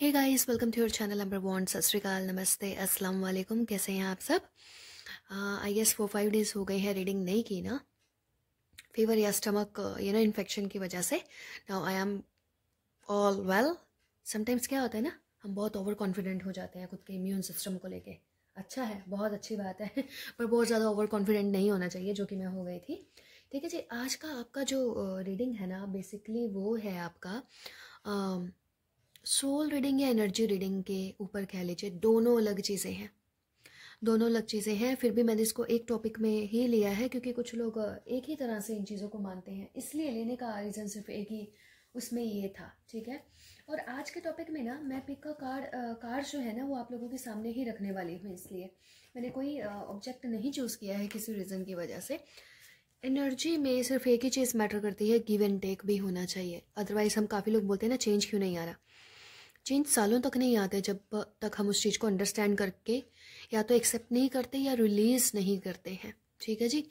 Hey guys welcome to your channel number one सत श्रीकाल नमस्ते अस्सलाम वालेकुम कैसे हैं आप सब I guess four five days हो गए हैं रीडिंग नहीं की ना फीवर या स्टमक यू नो इन्फेक्शन की वजह से now I am all well sometimes क्या होता है ना हम बहुत ओवर कॉन्फिडेंट हो जाते हैं खुद के इम्यून सिस्टम को लेके अच्छा है बहुत अच्छी बात है पर बहुत ज़्यादा ओवर कॉन्फिडेंट नहीं होना चाहिए जो कि मैं हो गई थी ठीक है जी आज का आपका जो रीडिंग uh, है ना बेसिकली वो है आपका um, सोल रीडिंग या एनर्जी रीडिंग के ऊपर कह लीजिए दोनों अलग चीज़ें हैं दोनों अलग चीज़ें हैं फिर भी मैंने इसको एक टॉपिक में ही लिया है क्योंकि कुछ लोग एक ही तरह से इन चीज़ों को मानते हैं इसलिए लेने का रीज़न सिर्फ एक ही उसमें ये था ठीक है और आज के टॉपिक में ना मैं पिक का कार्ड कार्ड जो है ना वो आप लोगों के सामने ही रखने वाली हूँ इसलिए मैंने कोई ऑब्जेक्ट नहीं चूज़ किया है किसी रीज़न की वजह से एनर्जी में सिर्फ एक ही चीज़ मैटर करती है गिव एंड टेक भी होना चाहिए अदरवाइज़ हम काफ़ी लोग बोलते हैं ना चेंज क्यों नहीं आ रहा चेंज सालों तक नहीं आते जब तक हम उस चीज़ को अंडरस्टैंड करके या तो एक्सेप्ट नहीं करते या रिलीज़ नहीं करते हैं ठीक है जी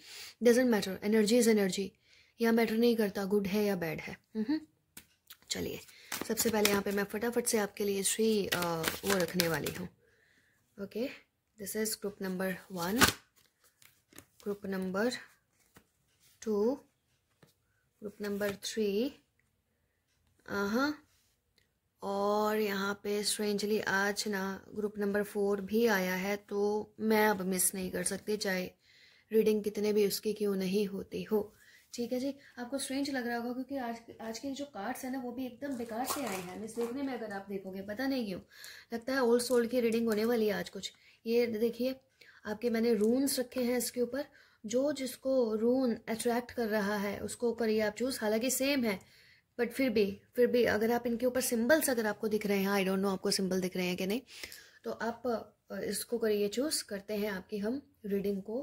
doesn't matter energy is energy या मैटर नहीं करता गुड है या बैड है हम्म। चलिए सबसे पहले यहाँ पे मैं फटाफट से आपके लिए श्री वो रखने वाली हूँ okay this is group number one group number two group number three हाँ और यहाँ पे स्ट्रेंजली आज ना ग्रुप नंबर फोर भी आया है तो मैं अब मिस नहीं कर सकती चाहे रीडिंग कितने भी उसकी क्यों नहीं होती हो ठीक है जी आपको स्ट्रेंज लग रहा होगा क्योंकि आज आज के जो कार्ड्स हैं ना वो भी एकदम बेकार से आए हैं मिस देखने में अगर आप देखोगे पता नहीं क्यों लगता है ओल्ड सोल्ड की रीडिंग होने वाली है आज कुछ ये देखिए आपके मैंने रून्स रखे हैं इसके ऊपर जो जिसको रून अट्रैक्ट कर रहा है उसको करिए आप चूज़ हालांकि सेम है बट फिर भी फिर भी अगर आप इनके ऊपर सिम्बल्स अगर आपको दिख रहे हैं आई डोंट नो आपको सिम्बल दिख रहे हैं कि नहीं तो आप इसको करिए चूज़ करते हैं आपकी हम रीडिंग को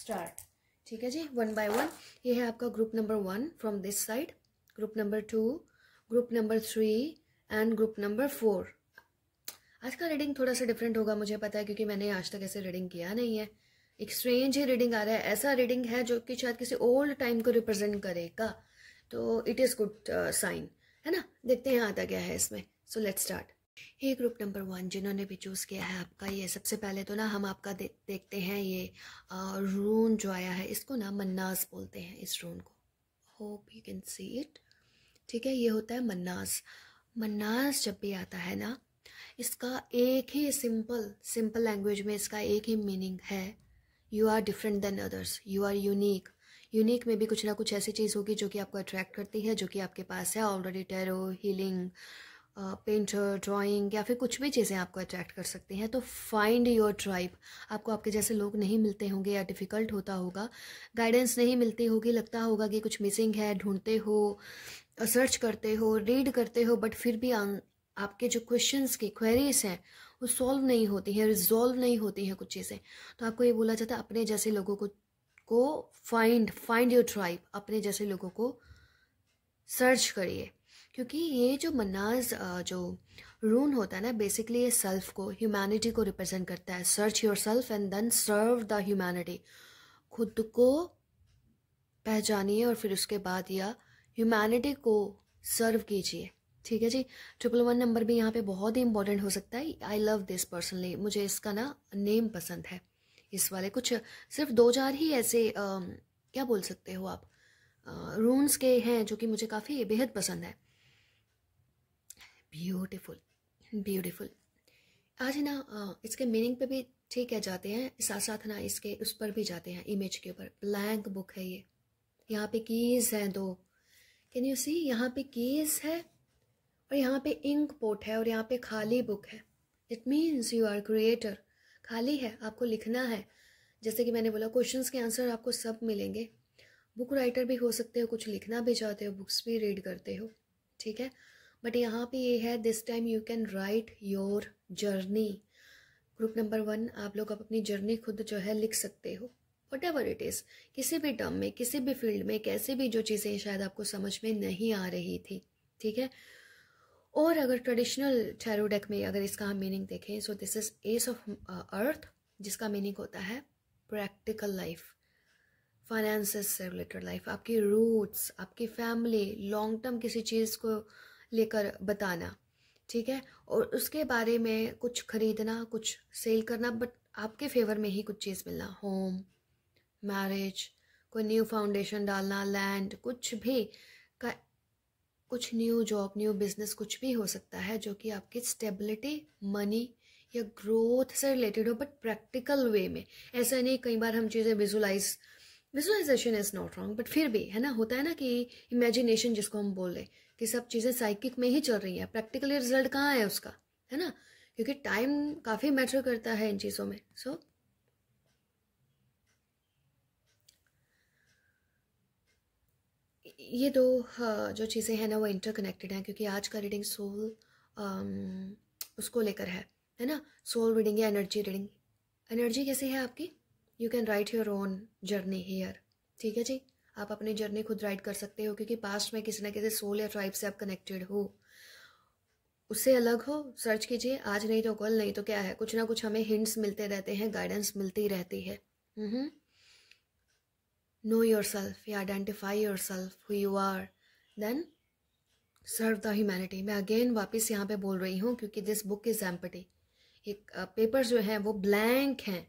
स्टार्ट ठीक है जी वन बाय वन ये है आपका group number one from this side group number two group number three and group number four आज का रीडिंग थोड़ा सा डिफरेंट होगा मुझे पता है क्योंकि मैंने आज तक ऐसे रीडिंग किया नहीं है एक स्ट्रेंज ही रीडिंग आ रहा है ऐसा रीडिंग है जो कि शायद किसी ओल्ड टाइम को रिप्रेजेंट करेगा तो इट इज़ गुड साइन है ना देखते हैं आता क्या है इसमें सो लेट स्टार्ट ये ग्रुप नंबर वन जिन्होंने भी चूज़ किया है आपका ये सबसे पहले तो ना हम आपका दे, देखते हैं ये आ, uh, रून जो आया है इसको ना मन्नास बोलते हैं इस रून को hope you can see it ठीक है ये होता है मन्नास मन्नास जब भी आता है ना इसका एक ही सिंपल सिंपल लैंग्वेज में इसका एक ही मीनिंग है you are different than others you are unique unique में भी कुछ ना कुछ ऐसी चीज़ होगी जो कि आपको अट्रैक्ट करती है जो कि आपके पास है already tarot healing painter drawing या फिर कुछ भी चीज़ें आपको अट्रैक्ट कर सकती हैं तो फाइंड योर ट्राइब आपको आपके जैसे लोग नहीं मिलते होंगे या डिफ़िकल्ट होता होगा गाइडेंस नहीं मिलती होगी लगता होगा कि कुछ मिसिंग है ढूंढते हो सर्च uh, करते हो रीड करते हो बट फिर भी आ, आपके जो क्वेश्चंस की क्वेरीज हैं वो सॉल्व नहीं होती हैं रिजॉल्व नहीं होती हैं कुछ चीज़ें तो आपको ये बोला जाता है अपने जैसे लोगों को को फाइंड फाइंड योर ट्राइब अपने जैसे लोगों को सर्च करिए क्योंकि ये जो मनाज जो रून होता है ना बेसिकली ये सेल्फ को ह्यूमैनिटी को रिप्रेजेंट करता है search yourself and then serve the humanity खुद को पहचानिए और फिर उसके बाद या ह्यूमैनिटी को सर्व कीजिए ठीक है जी ट्रिपल वन नंबर भी यहाँ पे बहुत ही इंपॉर्टेंट हो सकता है आई लव दिस पर्सनली मुझे इसका ना नेम पसंद है इस वाले कुछ सिर्फ दो चार ही ऐसे आ, क्या बोल सकते हो आप रूम्स के हैं जो कि मुझे काफ़ी बेहद पसंद है ब्यूटिफुल ब्यूटिफुल आज ना इसके मीनिंग पे भी ठीक है जाते हैं साथ साथ ना इसके उस पर भी जाते हैं इमेज के ऊपर ब्लैंक बुक है ये यहाँ पे कीज हैं दो कैन यू सी यहाँ पे कीज है और यहाँ पे इंक पोट है और यहाँ पे खाली बुक है it means you are creator खाली है आपको लिखना है जैसे कि मैंने बोला क्वेश्चंस के आंसर आपको सब मिलेंगे बुक राइटर भी हो सकते हो कुछ लिखना भी चाहते हो बुक्स भी रीड करते हो ठीक है बट यहाँ पे ये है this time you can write your journey group number one आप लोग आप अपनी जर्नी खुद जो है लिख सकते हो वट एवर इट इज़ किसी भी टर्म में किसी भी फील्ड में कैसे भी जो चीज़ें शायद आपको समझ में नहीं आ रही थी ठीक है और अगर ट्रेडिशनल टैरो डेक में अगर इसका हम मीनिंग देखें so this is ace of earth जिसका मीनिंग होता है प्रैक्टिकल लाइफ फाइनेंस से रिलेटेड लाइफ आपकी रूट्स आपकी फैमिली लॉन्ग टर्म किसी चीज़ को लेकर बताना ठीक है और उसके बारे में कुछ खरीदना कुछ सेल करना बट आपके फेवर में ही कुछ चीज़ मिलना होम मैरिज कोई न्यू फाउंडेशन डालना लैंड कुछ भी कुछ न्यू जॉब न्यू बिजनेस कुछ भी हो सकता है जो कि आपकी स्टेबिलिटी मनी या ग्रोथ से रिलेटेड हो बट प्रैक्टिकल वे में ऐसा नहीं कई बार हम चीज़ें visualize visualization is not wrong but फिर भी है ना होता है ना कि इमेजिनेशन जिसको हम बोल रहे कि सब चीज़ें साइकिक में ही चल रही हैं प्रैक्टिकली रिजल्ट कहाँ है उसका है ना क्योंकि टाइम काफ़ी मैटर करता है इन चीज़ों में सो so, ये दो हाँ, जो चीज़ें हैं ना वो इंटरकनेक्टेड हैं क्योंकि आज का रीडिंग सोल उसको लेकर है है ना सोल रीडिंग या एनर्जी रीडिंग एनर्जी कैसी है आपकी you can write your own journey here ठीक है जी आप अपनी जर्नी खुद राइट कर सकते हो क्योंकि पास्ट में किसी ना किसी सोल या ट्राइब से आप कनेक्टेड हो उससे अलग हो सर्च कीजिए आज नहीं तो कल नहीं तो क्या है कुछ ना कुछ हमें हिंट्स मिलते रहते हैं गाइडेंस मिलती रहती है hmm know yourself, you identify yourself, who you are, then serve the humanity मैं अगेन वापस यहाँ पे बोल रही हूँ क्योंकि दिस बुक इज़ एम्पटी एक पेपर जो है वो ब्लैंक हैं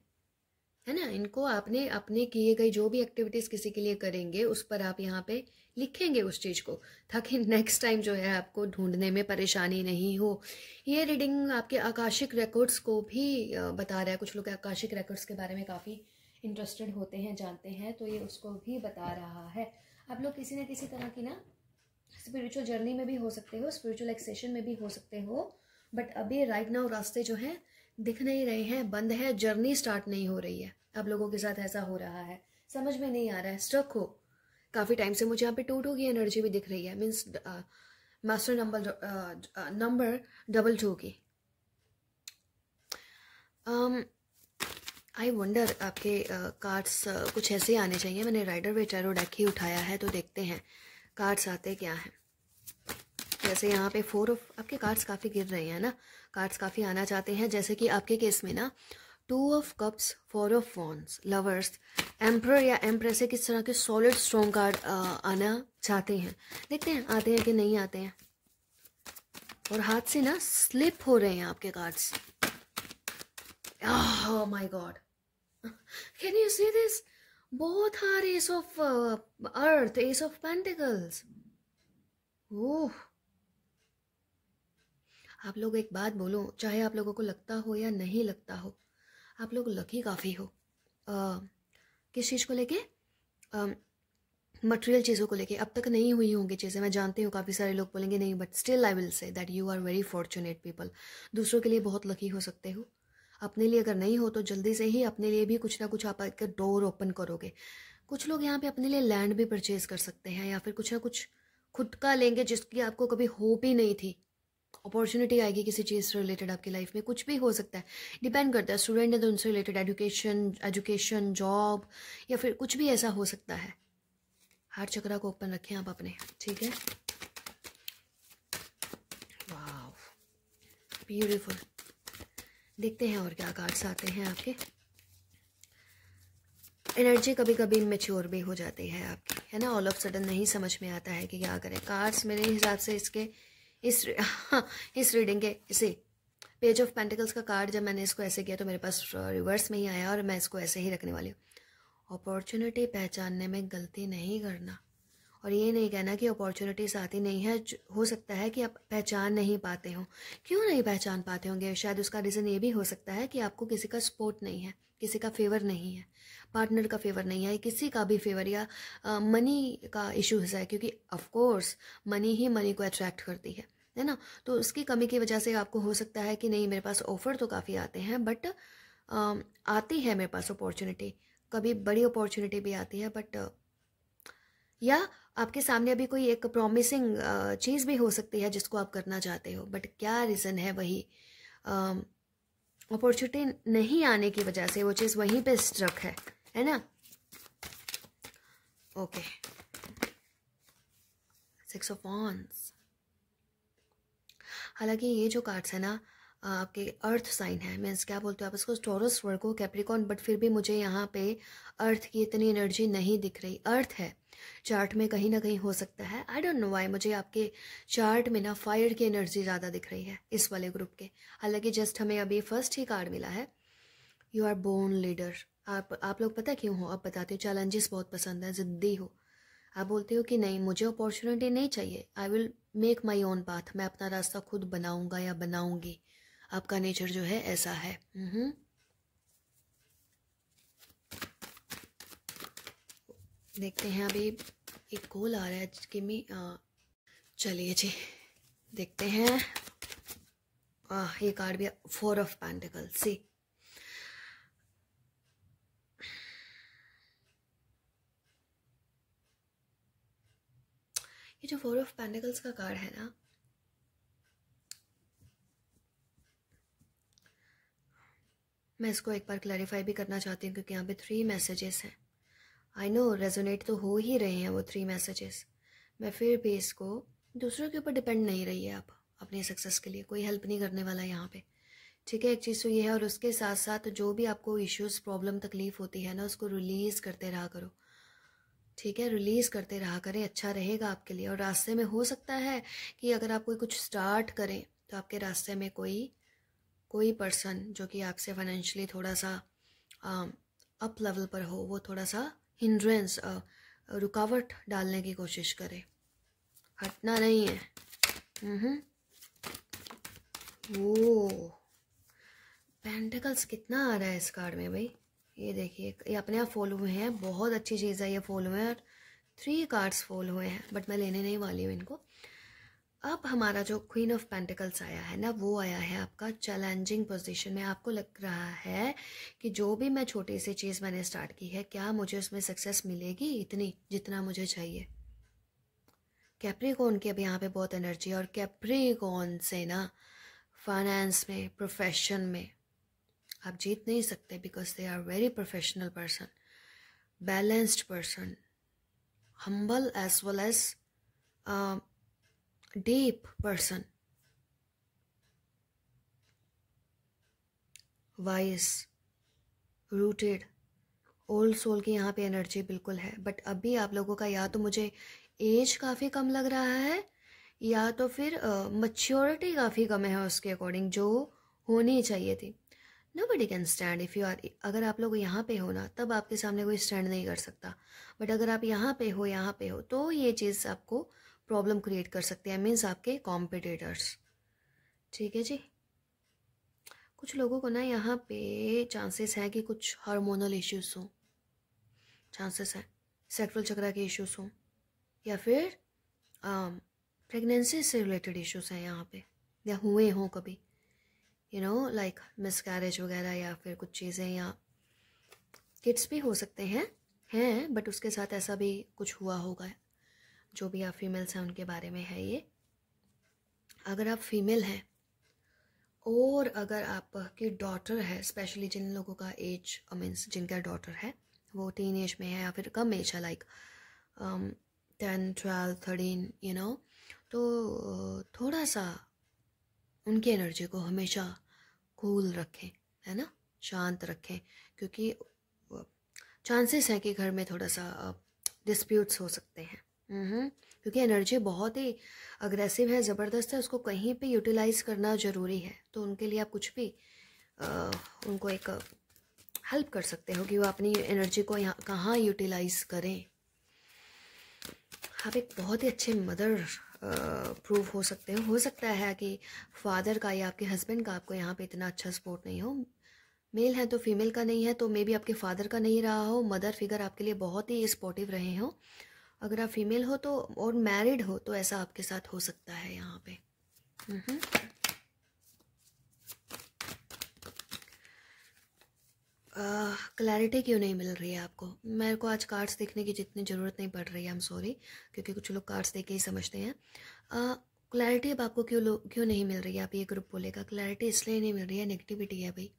है ना इनको आपने अपने किए गए जो भी एक्टिविटीज़ किसी के लिए करेंगे उस पर आप यहाँ पे लिखेंगे उस चीज़ को ताकि नेक्स्ट टाइम जो है आपको ढूंढने में परेशानी नहीं हो ये रीडिंग आपके आकाशिक रिकॉर्ड्स को भी बता रहा है कुछ लोग आकाशिक रिकॉर्ड्स के बारे में काफ़ी इंटरेस्टेड होते हैं जानते हैं तो ये उसको भी बता रहा है आप लोग किसी न किसी तरह की ना स्पिरिचुअल जर्नी में भी हो सकते हो स्पिरिचुअल एक्सेशन में भी हो सकते हो बट अभी राइट नाउ रास्ते जो हैं दिख नहीं रहे हैं बंद है जर्नी स्टार्ट नहीं हो रही है आप लोगों के साथ ऐसा हो रहा है समझ में नहीं आ रहा है स्ट्रक हो काफ़ी टाइम से मुझे यहाँ पे टू टू की एनर्जी भी दिख रही है means master number number double two की um, आई वंडर आपके कार्ड्स uh, uh, कुछ ऐसे आने चाहिए मैंने राइडर वे टैरो डेक ही उठाया है तो देखते हैं कार्ड्स आते क्या हैं जैसे यहाँ पे फोर ऑफ आपके कार्ड्स काफ़ी गिर रहे हैं ना कार्ड्स काफ़ी आना चाहते हैं जैसे कि आपके केस में ना two of cups four of wands lovers emperor या एम्प्रेस किस तरह के सॉलिड स्ट्रॉन्ग कार्ड आना चाहते हैं देखते हैं आते हैं कि नहीं आते हैं और हाथ से ना स्लिप हो रहे हैं आपके cards my god Can you see this? Both are Ace of uh, Earth, Ace of Pentacles. Oh आप लोग एक बात बोलो चाहे आप लोगों को लगता हो या नहीं लगता हो आप लोग लकी काफ़ी हो आ, किस चीज़ को लेके मटेरियल चीज़ों को लेके अब तक नहीं हुई होंगी चीज़ें मैं जानती हूँ काफ़ी सारे लोग बोलेंगे नहीं but still I will say that you are very fortunate people दूसरों के लिए बहुत लकी हो सकते हो अपने लिए अगर नहीं हो तो जल्दी से ही अपने लिए भी कुछ ना कुछ आप आकर डोर ओपन करोगे कुछ लोग यहाँ पे अपने लिए लैंड भी परचेज कर सकते हैं या फिर कुछ ना कुछ खुद का लेंगे जिसकी आपको कभी होप ही नहीं थी अपॉर्चुनिटी आएगी किसी चीज़ से रिलेटेड आपकी लाइफ में कुछ भी हो सकता है डिपेंड करता है स्टूडेंट है तो उनसे रिलेटेड एजुकेशन एजुकेशन जॉब या फिर कुछ भी ऐसा हो सकता है हर चक्रा को ओपन रखें आप अपने ठीक है ब्यूटिफुल देखते हैं और क्या कार्ड्स आते हैं आपके एनर्जी कभी कभी मेच्योर भी हो जाती है आपकी है ना ऑल ऑफ सडन नहीं समझ में आता है कि क्या करें कार्ड्स मेरे हिसाब से इसके इस हाँ, इस रीडिंग के इसी पेज ऑफ पेंटिकल्स का कार्ड जब मैंने इसको ऐसे किया तो मेरे पास रिवर्स में ही आया और मैं इसको ऐसे ही रखने वाली हूँ अपॉर्चुनिटी पहचानने में गलती नहीं करना और ये नहीं कहना कि अपॉर्चुनिटीज़ आती नहीं है हो सकता है कि आप पहचान नहीं पाते हों क्यों नहीं पहचान पाते होंगे शायद उसका रीज़न ये भी हो सकता है कि आपको किसी का सपोर्ट नहीं है किसी का फेवर नहीं है पार्टनर का फेवर नहीं है किसी का भी फेवर या मनी uh, का इशूज है क्योंकि ऑफकोर्स मनी ही मनी को अट्रैक्ट करती है है ना तो उसकी कमी की वजह से आपको हो सकता है कि नहीं मेरे पास ऑफ़र तो काफ़ी आते हैं बट आती है मेरे पास अपॉर्चुनिटी कभी बड़ी अपॉर्चुनिटी भी आती है बट या आपके सामने अभी कोई एक प्रॉमिसिंग चीज़ भी हो सकती है जिसको आप करना चाहते हो बट क्या रीज़न है वही अपॉर्चुनिटी नहीं आने की वजह से वो चीज़ वहीं पे स्ट्रक है है ना ओके सिक्स ऑफ ऑन्स हालांकि ये जो कार्ड्स है ना आपके अर्थ साइन है मीन्स क्या बोलते हो आप इसको टोरस वर्गो कैप्रिकॉन बट फिर भी मुझे यहाँ पे अर्थ की इतनी एनर्जी नहीं दिख रही अर्थ है चार्ट में कहीं ना कहीं हो सकता है आई डोंट नो वाई मुझे आपके चार्ट में ना फायर की एनर्जी ज़्यादा दिख रही है इस वाले ग्रुप के हालांकि जस्ट हमें अभी फर्स्ट ही कार्ड मिला है यू आर बोर्न लीडर आप आप लोग पता क्यों हो आप बताते हो चैलेंजेस बहुत पसंद है ज़िद्दी हो आप बोलते हो कि नहीं मुझे अपॉर्चुनिटी नहीं चाहिए I will make my own path मैं अपना रास्ता खुद बनाऊँगा या बनाऊँगी आपका नेचर जो है ऐसा है हम्म। देखते हैं अभी एक गोल आ रहा है कि मी चलिए जी देखते हैं आ, ये कार्ड भी फोर ऑफ पैंटिकल सी ये जो फोर ऑफ पेंटिकल्स का कार्ड है ना मैं इसको एक बार क्लैरिफाई भी करना चाहती हूँ क्योंकि यहाँ पे थ्री मैसेजेस हैं आई नो रेजोनेट तो हो ही रहे हैं वो थ्री मैसेजेस मैं फिर भी इसको दूसरों के ऊपर डिपेंड नहीं रही है आप अपने सक्सेस के लिए कोई हेल्प नहीं करने वाला यहाँ पे ठीक है एक चीज़ तो ये है और उसके साथ साथ जो भी आपको इश्यूज प्रॉब्लम तकलीफ होती है ना उसको रिलीज़ करते रहा करो ठीक है रिलीज़ करते रहा करें अच्छा रहेगा आपके लिए और रास्ते में हो सकता है कि अगर आप कोई कुछ स्टार्ट करें तो आपके रास्ते में कोई कोई पर्सन जो कि आपसे फाइनेंशली थोड़ा सा अप लेवल पर हो वो थोड़ा सा हिंड्रेंस रुकावट डालने की कोशिश करे हटना नहीं है वो पेंटिकल्स कितना आ रहा है इस कार्ड में भाई ये देखिए ये अपने आप फॉल हुए हैं बहुत अच्छी चीज़ है ये फॉल हुए हैं और थ्री कार्ड्स फॉल हुए हैं बट मैं लेने नहीं वाली हूँ इनको अब हमारा जो क्वीन ऑफ पेंटिकल्स आया है ना वो आया है आपका चैलेंजिंग पोजीशन में आपको लग रहा है कि जो भी मैं छोटी सी चीज़ मैंने स्टार्ट की है क्या मुझे उसमें सक्सेस मिलेगी इतनी जितना मुझे चाहिए कैप्रिकॉन की अब यहाँ पे बहुत एनर्जी है और कैप्रिकॉन से ना फाइनेंस में प्रोफेशन में आप जीत नहीं सकते because they are very professional person balanced person humble as well as deep person. Wise rooted old soul की यहाँ पे एनर्जी बिल्कुल है बट अभी आप लोगों का या तो मुझे एज काफ़ी कम लग रहा है या तो फिर मच्योरिटी काफ़ी कम है उसके अकॉर्डिंग जो होनी चाहिए थी nobody can stand if you are अगर आप लोग यहाँ पे हो ना तब आपके सामने कोई स्टैंड नहीं कर सकता बट अगर आप यहाँ पे हो यहाँ पे हो तो ये चीज़ आपको प्रॉब्लम क्रिएट कर सकते हैं मीन्स आपके कॉम्पिटिटर्स ठीक है जी कुछ लोगों को ना यहाँ पे चांसेस है कि कुछ हार्मोनल इश्यूज हों चांसेस हैं सेक्ट्रल चक्रा के इश्यूज हों या फिर प्रेगनेंसी um, से रिलेटेड इश्यूज हैं यहाँ पे या हुए हों कभी you know like miscarriage वगैरह या फिर कुछ चीज़ें या किड्स भी हो सकते हैं हैं बट उसके साथ ऐसा भी कुछ हुआ होगा जो भी आप फीमेल्स हैं उनके बारे में है ये अगर आप फीमेल हैं और अगर आपकी डॉटर है स्पेशली जिन लोगों का एज मीन्स जिनका डॉटर है वो टीन एज में है या फिर कम एज है like ten twelve thirteen you know तो uh, थोड़ा सा उनकी एनर्जी को हमेशा कूल रखें है ना शांत रखें क्योंकि चांसेस uh, हैं कि घर में थोड़ा सा डिस्प्यूट्स uh, हो सकते हैं हम्म, क्योंकि एनर्जी बहुत ही अग्रेसिव है ज़बरदस्त है उसको कहीं पे यूटिलाइज करना ज़रूरी है तो उनके लिए आप कुछ भी आ, उनको एक हेल्प कर सकते हो कि वो अपनी एनर्जी को यहाँ कहाँ यूटिलाइज करें आप एक बहुत ही अच्छे मदर प्रूव हो सकते हो हो सकता है कि फादर का या आपके हस्बैंड का आपको यहाँ पे इतना अच्छा सपोर्ट नहीं हो मेल है तो फीमेल का नहीं है तो मे बी आपके फादर का नहीं रहा हो मदर फिगर आपके लिए बहुत ही सपोर्टिव रहे हों अगर आप फीमेल हो तो और मैरिड हो तो ऐसा आपके साथ हो सकता है यहाँ पे क्लैरिटी uh, क्यों नहीं मिल रही है आपको मेरे को आज कार्ड्स देखने की जितनी ज़रूरत नहीं पड़ रही है आई एम सॉरी क्योंकि कुछ लोग कार्ड्स देख के ही समझते हैं क्लैरिटी uh, अब आपको क्यों क्यों नहीं मिल रही है आप ये ग्रुप बोलेगा क्लैरिटी इसलिए नहीं मिल रही है नेगेटिविटी है भाई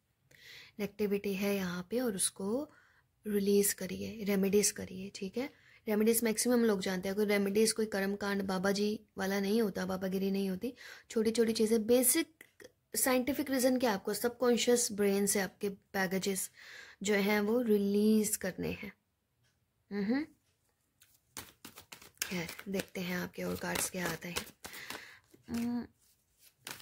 नेगेटिविटी है यहाँ पे और उसको रिलीज़ करिए रेमेडीज़ करिए ठीक है रेमेडीज़ मैक्सिमम लोग जानते हैं कोई रेमेडीज़ कोई कर्म कांड बाबा जी वाला नहीं होता बाबागिरी नहीं होती छोटी छोटी चीज़ें बेसिक साइंटिफिक रीज़न के आपको सबकॉन्शियस ब्रेन से आपके पैगेजेस जो हैं वो रिलीज़ करने हैं खैर देखते हैं आपके और कार्ड्स क्या आते हैं हम्म,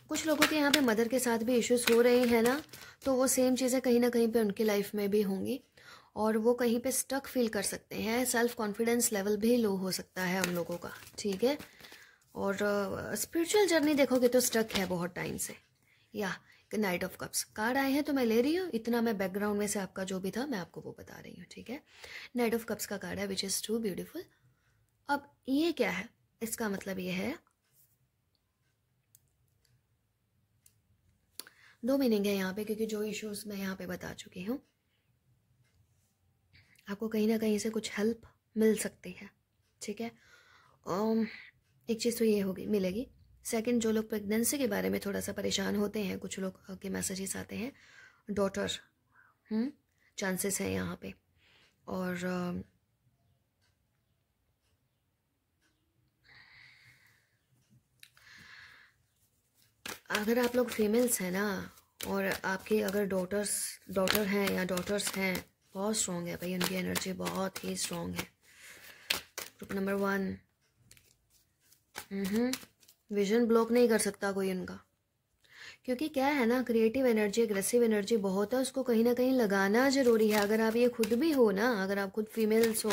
कुछ लोगों के यहाँ पे मदर के साथ भी इश्यूज हो रहे हैं ना तो वो सेम चीज़ें कहीं ना कहीं पे उनकी लाइफ में भी होंगी और वो कहीं पे स्टक फील कर सकते हैं सेल्फ कॉन्फिडेंस लेवल भी लो हो सकता है हम लोगों का ठीक है और स्पिरिचुअल uh, जर्नी देखोगे तो स्टक है बहुत टाइम से या नाइट ऑफ कप्स कार्ड आए हैं तो मैं ले रही हूँ इतना मैं बैकग्राउंड में से आपका जो भी था मैं आपको वो बता रही हूँ ठीक है नाइट ऑफ कप्स का कार्ड है विच इज़ टू ब्यूटिफुल अब ये क्या है इसका मतलब ये है दो मीनिंग है यहाँ पे क्योंकि जो इश्यूज मैं यहाँ पे बता चुकी हूँ आपको कहीं ना कहीं से कुछ हेल्प मिल सकती है ठीक है um, एक चीज़ तो ये होगी मिलेगी सेकंड जो लोग प्रेगनेंसी के बारे में थोड़ा सा परेशान होते हैं कुछ लोग के मैसेजेस आते हैं डॉटर चांसेस हम्म, हैं यहाँ पे और um, अगर आप लोग फीमेल्स हैं ना और आपके अगर डॉटर्स डॉटर हैं या डॉटर्स हैं बहुत स्ट्रॉन्ग है भाई उनकी एनर्जी बहुत ही स्ट्रॉन्ग है group number one vision block नहीं कर सकता कोई उनका क्योंकि क्या है ना क्रिएटिव एनर्जी एग्रेसिव एनर्जी बहुत है उसको कहीं ना कहीं लगाना ज़रूरी है अगर आप ये खुद भी हो ना अगर आप खुद फीमेल्स हो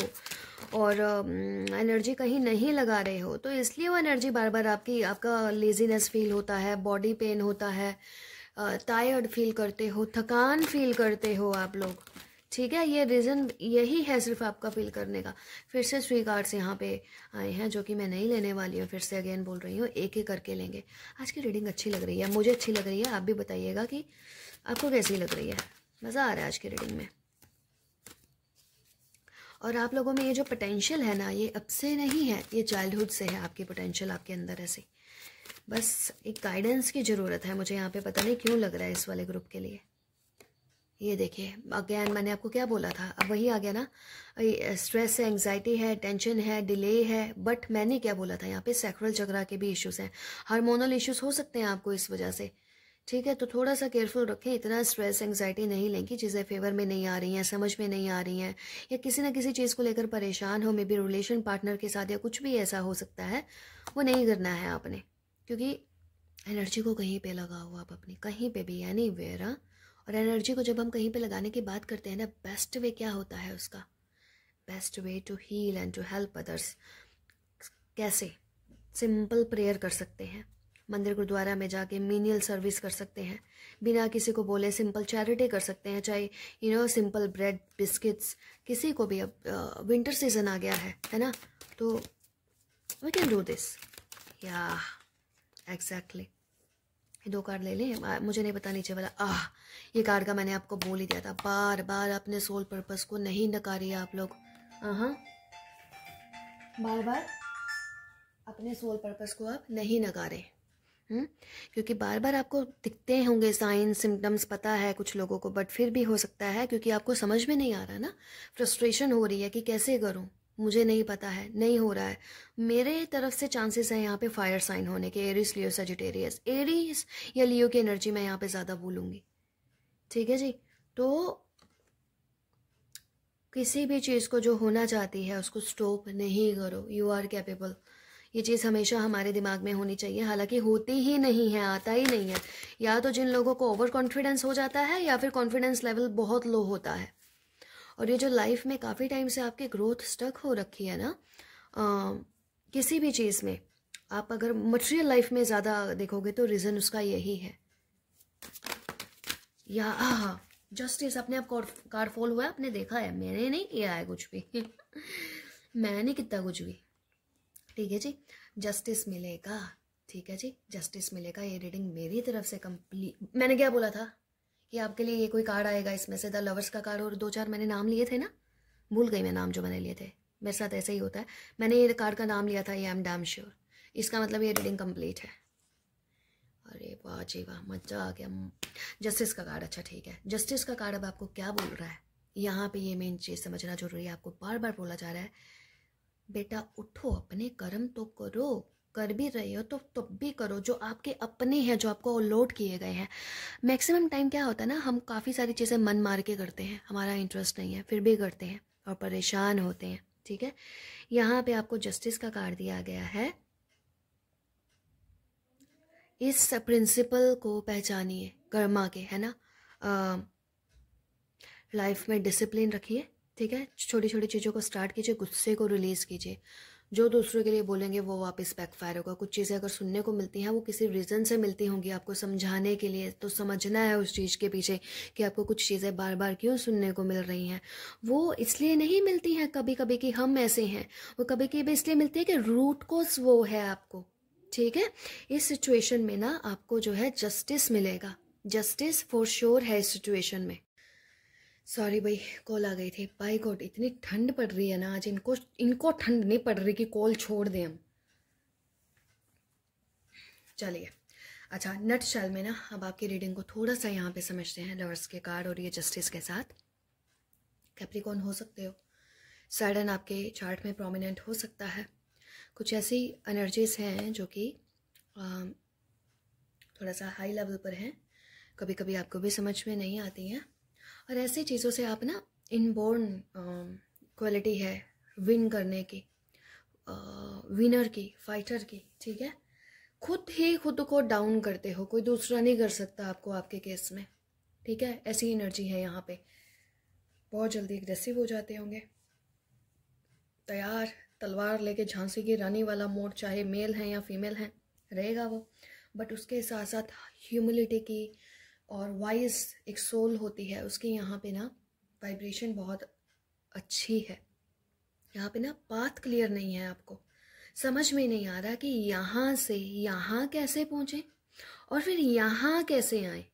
और एनर्जी um, कहीं नहीं लगा रहे हो तो इसलिए वो एनर्जी बार बार आपकी आपका लेजीनेस फील होता है बॉडी पेन होता है टायर्ड uh, फील करते हो थकान फील करते हो आप लोग ठीक है ये रीज़न यही है सिर्फ आपका फील करने का फिर से स्वी कार्ड्स यहाँ पे आए हैं जो कि मैं नहीं लेने वाली हूँ फिर से अगेन बोल रही हूँ एक ही करके लेंगे आज की रीडिंग अच्छी लग रही है मुझे अच्छी लग रही है आप भी बताइएगा कि आपको कैसी लग रही है मज़ा आ रहा है आज की रीडिंग में और आप लोगों में ये जो पोटेंशियल है ना ये अब से नहीं है ये चाइल्डहुड से है आपकी पोटेंशियल आपके अंदर ऐसे बस एक गाइडेंस की ज़रूरत है मुझे यहाँ पे पता नहीं क्यों लग रहा है इस वाले ग्रुप के लिए ये देखिए अगेन मैंने आपको क्या बोला था अब वही आ गया ना स्ट्रेस है एंग्जाइटी है टेंशन है डिले है बट मैंने क्या बोला था यहाँ पे सेक्रल चक्रा के भी इश्यूज हैं हार्मोनल इश्यूज हो सकते हैं आपको इस वजह से ठीक है तो थोड़ा सा केयरफुल रखें इतना स्ट्रेस एंग्जाइटी नहीं लें कि चीज़ें फेवर में नहीं आ रही हैं समझ में नहीं आ रही हैं या किसी ना किसी चीज़ को लेकर परेशान हो मे बी रिलेशन पार्टनर के साथ या कुछ भी ऐसा हो सकता है वो नहीं करना है आपने क्योंकि एनर्जी को कहीं पे लगा हुआ आप अपनी कहीं पे भी एनी वेरा हाँ। और एनर्जी को जब हम कहीं पे लगाने की बात करते हैं ना बेस्ट वे क्या होता है उसका best way to heal and to help others कैसे सिंपल प्रेयर कर सकते हैं मंदिर गुरुद्वारा में जाके मीनियल सर्विस कर सकते हैं बिना किसी को बोले सिंपल चैरिटी कर सकते हैं चाहे you know simple bread biscuits किसी को भी अब विंटर सीजन आ गया है है ना तो वी कैन डू दिस या एग्जैक्टली ये दो कार्ड ले लें मुझे नहीं पता नीचे वाला आह ये कार्ड का मैंने आपको बोल ही दिया था बार बार अपने सोल पर्पज को नहीं नकारिए आप लोग हाँ बार बार अपने सोल पर्पज को आप नहीं नकारे हम्म? क्योंकि बार बार आपको दिखते होंगे साइन सिम्टम्स पता है कुछ लोगों को बट फिर भी हो सकता है क्योंकि आपको समझ में नहीं आ रहा ना फ्रस्ट्रेशन हो रही है कि कैसे करूँ मुझे नहीं पता है नहीं हो रहा है मेरे तरफ से चांसेस हैं यहाँ पे फायर साइन होने के एरिस लियो सजिटेरियस एरिस या लियो की एनर्जी मैं यहाँ पे ज़्यादा बोलूँगी ठीक है जी तो किसी भी चीज़ को जो होना चाहती है उसको स्टॉप नहीं करो यू आर कैपेबल ये चीज़ हमेशा हमारे दिमाग में होनी चाहिए हालांकि होती ही नहीं है आता ही नहीं है या तो जिन लोगों को ओवर कॉन्फिडेंस हो जाता है या फिर कॉन्फिडेंस लेवल बहुत लो होता है और ये जो लाइफ में काफ़ी टाइम से आपकी ग्रोथ स्टक हो रखी है ना आ, किसी भी चीज़ में आप अगर मटेरियल लाइफ में ज़्यादा देखोगे तो रीज़न उसका यही है या हाँ जस्टिस अपने आप कार फॉल हुआ है आपने देखा है मैंने नहीं किया है कुछ भी मैंने नहीं कितना कुछ भी ठीक है जी जस्टिस मिलेगा ठीक है जी जस्टिस मिलेगा ये रीडिंग मेरी तरफ से कंप्लीट मैंने क्या बोला था कि आपके लिए ये कोई कार्ड आएगा इसमें से द लवर्स का कार्ड और दो चार मैंने नाम लिए थे ना भूल गई मैं नाम जो मैंने लिए थे मेरे साथ ऐसा ही होता है मैंने ये कार्ड का नाम लिया था ये एम डैम श्योर इसका मतलब ये रीडिंग कम्प्लीट है अरे वाह जी वाह मजा आ गया जस्टिस का कार्ड अच्छा ठीक है जस्टिस का कार्ड अब आपको क्या बोल रहा है यहाँ पे ये मेन चीज़ समझना जरूरी है आपको बार बार बोला जा रहा है बेटा उठो अपने कर्म तो करो कर भी रहे हो तो तब भी करो जो आपके अपने हैं जो आपको लोड किए गए हैं मैक्सिमम टाइम क्या होता है ना हम काफ़ी सारी चीज़ें मन मार के करते हैं हमारा इंटरेस्ट नहीं है फिर भी करते हैं और परेशान होते हैं ठीक है यहाँ पे आपको जस्टिस का कार्ड दिया गया है इस प्रिंसिपल को पहचानिए कर्मा के है ना आ, लाइफ में डिसिप्लिन रखिए ठीक है छोटी छोटी चीज़ों को स्टार्ट कीजिए गुस्से को रिलीज़ कीजिए जो दूसरों के लिए बोलेंगे वो वापस बैकफायर होगा कुछ चीज़ें अगर सुनने को मिलती हैं वो किसी रीज़न से मिलती होंगी आपको समझाने के लिए तो समझना है उस चीज़ के पीछे कि आपको कुछ चीज़ें बार बार क्यों सुनने को मिल रही हैं वो इसलिए नहीं मिलती हैं कभी कभी कि हम ऐसे हैं वो कभी कभी इसलिए मिलती है कि रूट कोस वो है आपको ठीक है इस सिचुएशन में ना आपको जो है जस्टिस मिलेगा जस्टिस फॉर श्योर है इस सिचुएशन में सॉरी भाई कॉल आ गई थी बाई गॉड इतनी ठंड पड़ रही है ना आज इनको इनको ठंड नहीं पड़ रही कि कॉल छोड़ दें हम चलिए अच्छा नट शैल में ना अब आपकी रीडिंग को थोड़ा सा यहाँ पे समझते हैं लवर्स के कार्ड और ये जस्टिस के साथ कैप्रिकॉन हो सकते हो सडन आपके चार्ट में प्रोमिनेंट हो सकता है कुछ ऐसी एनर्जीज हैं जो कि थोड़ा सा हाई लेवल पर हैं कभी कभी आपको भी समझ में नहीं आती हैं और ऐसी चीज़ों से आप ना इनबोर्न क्वालिटी um, है विन करने की विनर uh, की फाइटर की ठीक है खुद ही खुद को डाउन करते हो कोई दूसरा नहीं कर सकता आपको आपके केस में ठीक है ऐसी एनर्जी है यहाँ पे बहुत जल्दी एग्रेसिव हो जाते होंगे तैयार तलवार लेके झांसी की रानी वाला मोड चाहे मेल है या फीमेल है रहेगा वो बट उसके साथ साथ ह्यूमिलिटी की और वॉइस एक सोल होती है उसके यहाँ पे ना वाइब्रेशन बहुत अच्छी है यहाँ पे ना पाथ क्लियर नहीं है आपको समझ में नहीं आ रहा कि यहाँ से यहाँ कैसे पहुँचे और फिर यहाँ कैसे आए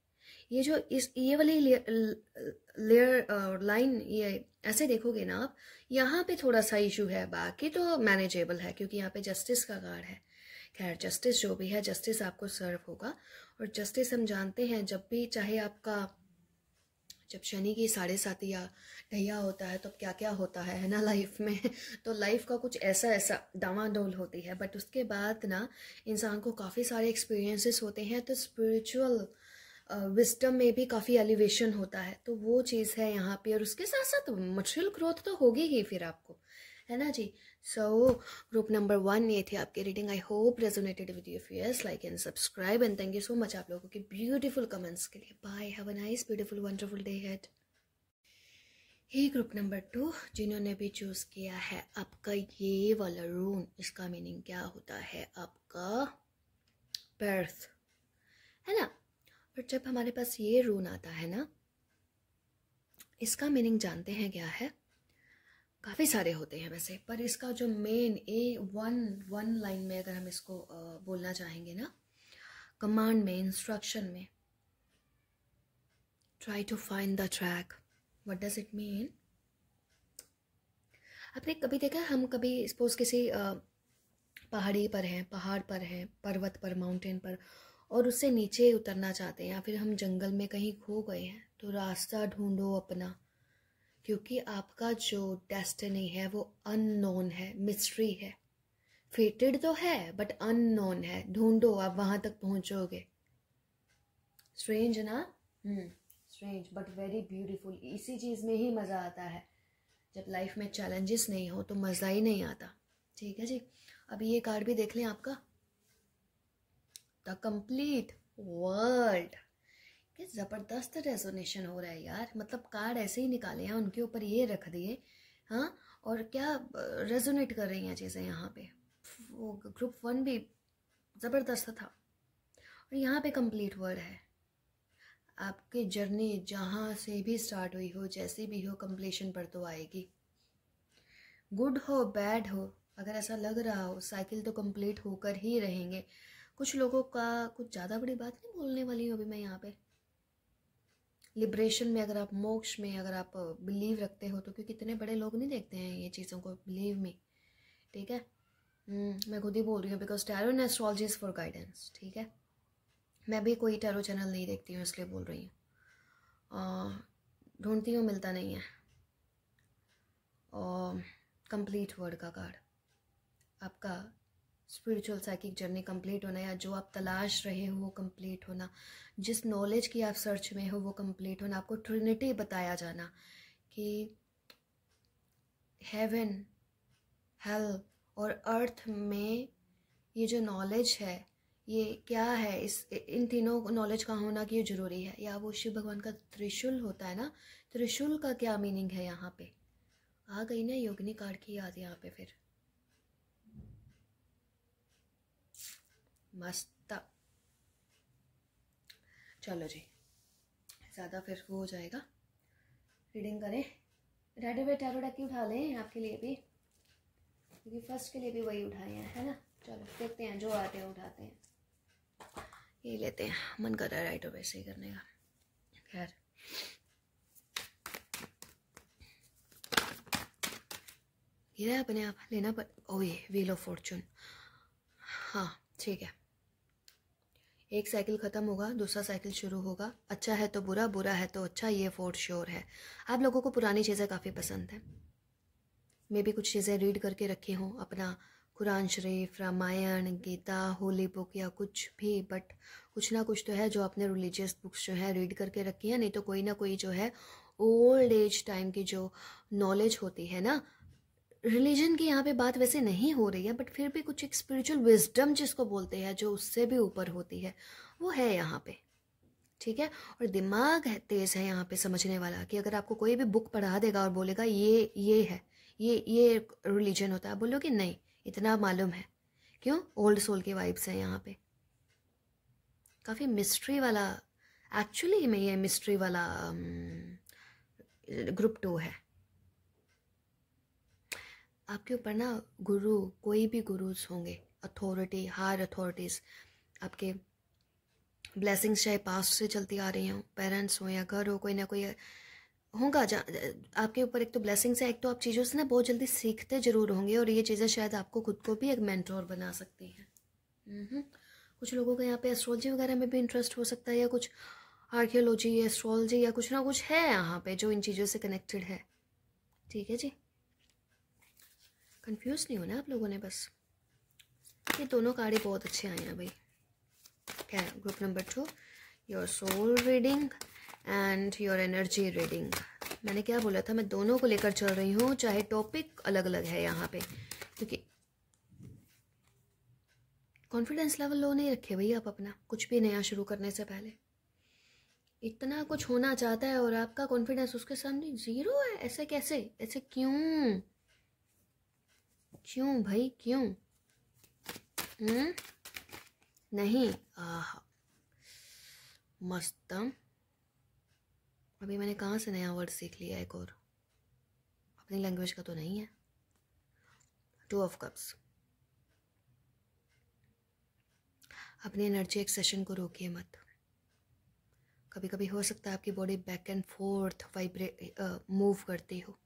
ये जो इस ये वाली लेयर लाइन uh, ये ऐसे देखोगे ना आप यहाँ पे थोड़ा सा इशू है बाकी तो मैनेजेबल है क्योंकि यहाँ पे जस्टिस का गार्ड है खैर जस्टिस जो भी है जस्टिस आपको सर्व होगा और जस्टिस हम जानते हैं जब भी चाहे आपका जब शनि की साढ़े सात या ढैया होता है तो क्या क्या होता है है ना लाइफ में तो लाइफ का कुछ ऐसा ऐसा डावाडोल होती है बट उसके बाद ना इंसान को काफ़ी सारे एक्सपीरियंसेस होते हैं तो स्पिरिचुअल विस्टम में भी काफ़ी एलिवेशन होता है तो वो चीज़ है यहाँ पे और उसके साथ साथ मटेरियल ग्रोथ तो होगी ही फिर आपको है ना जी सो ग्रुप नंबर वन ये थी आपकी reading I hope resonated with you yes like and subscribe and thank you so much आप लोगों के ब्यूटीफुल कमेंट्स के लिए bye have a nice beautiful wonderful day had ही ग्रुप नंबर टू जिन्होंने भी चूज़ किया है आपका ये वाला रून इसका मीनिंग क्या होता है आपका बर्थ है ना और जब हमारे पास ये रून आता है ना इसका मीनिंग जानते हैं क्या है काफ़ी सारे होते हैं वैसे पर इसका जो main a one one line में अगर हम इसको बोलना चाहेंगे ना कमांड में इंस्ट्रक्शन में try to find the track what does it mean आपने कभी देखा हम कभी सपोज किसी पहाड़ी पर हैं पहाड़ पर हैं पर्वत पर माउंटेन पर और उससे नीचे उतरना चाहते हैं या फिर हम जंगल में कहीं खो गए हैं तो रास्ता ढूंढो अपना क्योंकि आपका जो डेस्टिनी है वो अननोन है मिस्ट्री है फेटेड तो है बट अननोन है ढूंढो आप वहां तक पहुंचोगे स्ट्रेंज ना स्ट्रेंज बट वेरी ब्यूटीफुल इसी चीज़ में ही मज़ा आता है जब लाइफ में चैलेंजेस नहीं हो तो मज़ा ही नहीं आता ठीक है जी अभी ये कार्ड भी देख लें आपका द कंप्लीट वर्ल्ड कि ज़बरदस्त रेजोनेशन हो रहा है यार मतलब कार्ड ऐसे ही निकाले हैं उनके ऊपर ये रख दिए हाँ और क्या रेजोनेट कर रही हैं चीज़ें यहाँ पे वो ग्रुप वन भी ज़बरदस्त था और यहाँ पे कंप्लीट वर्ड है आपकी जर्नी जहाँ से भी स्टार्ट हुई हो जैसी भी हो कम्प्लीशन पर तो आएगी गुड हो बैड हो अगर ऐसा लग रहा हो साइकिल तो कंप्लीट होकर ही रहेंगे कुछ लोगों का कुछ ज़्यादा बड़ी बात नहीं बोलने वाली हूँ अभी मैं यहाँ पे लिब्रेशन में अगर आप मोक्ष में अगर आप बिलीव रखते हो तो क्योंकि इतने बड़े लोग नहीं देखते हैं ये चीज़ों को बिलीव में ठीक है हम्म, मैं खुद ही बोल रही हूँ because tarot and astrology for guidance ठीक है मैं भी कोई टैरो चैनल नहीं देखती हूँ इसलिए बोल रही हूँ ढूंढती हूँ मिलता नहीं है और कंप्लीट वर्ड का कार्ड आपका स्पिरिचुअल साइकिक जर्नी कंप्लीट होना या जो आप तलाश रहे हो वो कंप्लीट होना जिस नॉलेज की आप सर्च में हो वो कंप्लीट होना आपको ट्रिनिटी बताया जाना कि हेवन हेल और अर्थ में ये जो नॉलेज है ये क्या है इस इन तीनों नॉलेज का होना क्यों जरूरी है या वो शिव भगवान का त्रिशूल होता है ना त्रिशूल का क्या मीनिंग है यहाँ पे आ गई ना योगिनी कार्ड की याद यहाँ पे फिर मस्त चलो जी ज़्यादा फिर वो हो जाएगा रीडिंग करें रेड वे टैरो डेक उठा लें आपके लिए भी क्योंकि फर्स्ट के लिए भी वही उठाए हैं है ना चलो देखते हैं जो आते हैं उठाते हैं ये लेते हैं मन कर रहा है राइट वैसे ही करने का खैर ये अपने आप लेना पर ओ ये व्हील ऑफ फॉर्चून हाँ ठीक है एक साइकिल ख़त्म होगा दूसरा साइकिल शुरू होगा अच्छा है तो बुरा बुरा है तो अच्छा ये फोर श्योर है आप लोगों को पुरानी चीज़ें काफ़ी पसंद हैं मे भी कुछ चीज़ें रीड करके रखी हूँ अपना कुरान शरीफ रामायण गीता होली बुक या कुछ भी बट कुछ ना कुछ तो है जो आपने रिलीजियस बुक्स जो है रीड करके रखी हैं नहीं तो कोई ना कोई जो है ओल्ड एज टाइम की जो नॉलेज होती है ना रिलीजन की यहाँ पे बात वैसे नहीं हो रही है बट फिर भी कुछ एक स्पिरिचुअल विजडम जिसको बोलते हैं जो उससे भी ऊपर होती है वो है यहाँ पे ठीक है और दिमाग है तेज़ है यहाँ पे समझने वाला कि अगर आपको कोई भी बुक पढ़ा देगा और बोलेगा ये ये है ये ये रिलीजन होता है आप बोलो कि नहीं इतना मालूम है क्यों ओल्ड सोल के वाइब्स हैं यहाँ पे काफ़ी मिस्ट्री वाला एक्चुअली में ये मिस्ट्री वाला ग्रुप um, टू है आपके ऊपर ना गुरु कोई भी गुरुज होंगे अथॉरिटी हायर अथॉरिटीज़ आपके ब्लेसिंग्स चाहे पास से चलती आ रही हों पेरेंट्स हों या घर हो कोई ना कोई होगा जा आपके ऊपर एक तो ब्लेसिंग्स है एक तो आप चीज़ों से ना बहुत जल्दी सीखते ज़रूर होंगे और ये चीज़ें शायद आपको खुद को भी एक मेंटोर बना सकती हैं हम्म, कुछ लोगों का यहाँ पे एस्ट्रोलॉजी वगैरह में भी इंटरेस्ट हो सकता है या कुछ आर्कियोलॉजी एस्ट्रोलॉजी या कुछ ना कुछ है यहाँ पे जो इन चीज़ों से कनेक्टेड है ठीक है जी कंफ्यूज नहीं होना आप लोगों ने बस ये दोनों कार्ड बहुत अच्छे आए हैं भाई क्या group number two your soul reading and your energy reading मैंने क्या बोला था मैं दोनों को लेकर चल रही हूँ चाहे टॉपिक अलग अलग है यहाँ पे क्योंकि कॉन्फिडेंस लेवल लो नहीं रखे भैया आप अपना कुछ भी नया शुरू करने से पहले इतना कुछ होना चाहता है और आपका कॉन्फिडेंस उसके सामने ज़ीरो है ऐसे कैसे ऐसे क्यों क्यों भाई क्यों हम्म नहीं आह मस्तम अभी मैंने कहाँ से नया वर्ड सीख लिया एक और अपनी लैंग्वेज का तो नहीं है टू ऑफ कप्स अपनी एनर्जी एक्सेशन को रोकिए मत कभी कभी हो सकता है आपकी body back and forth vibrate move करती हो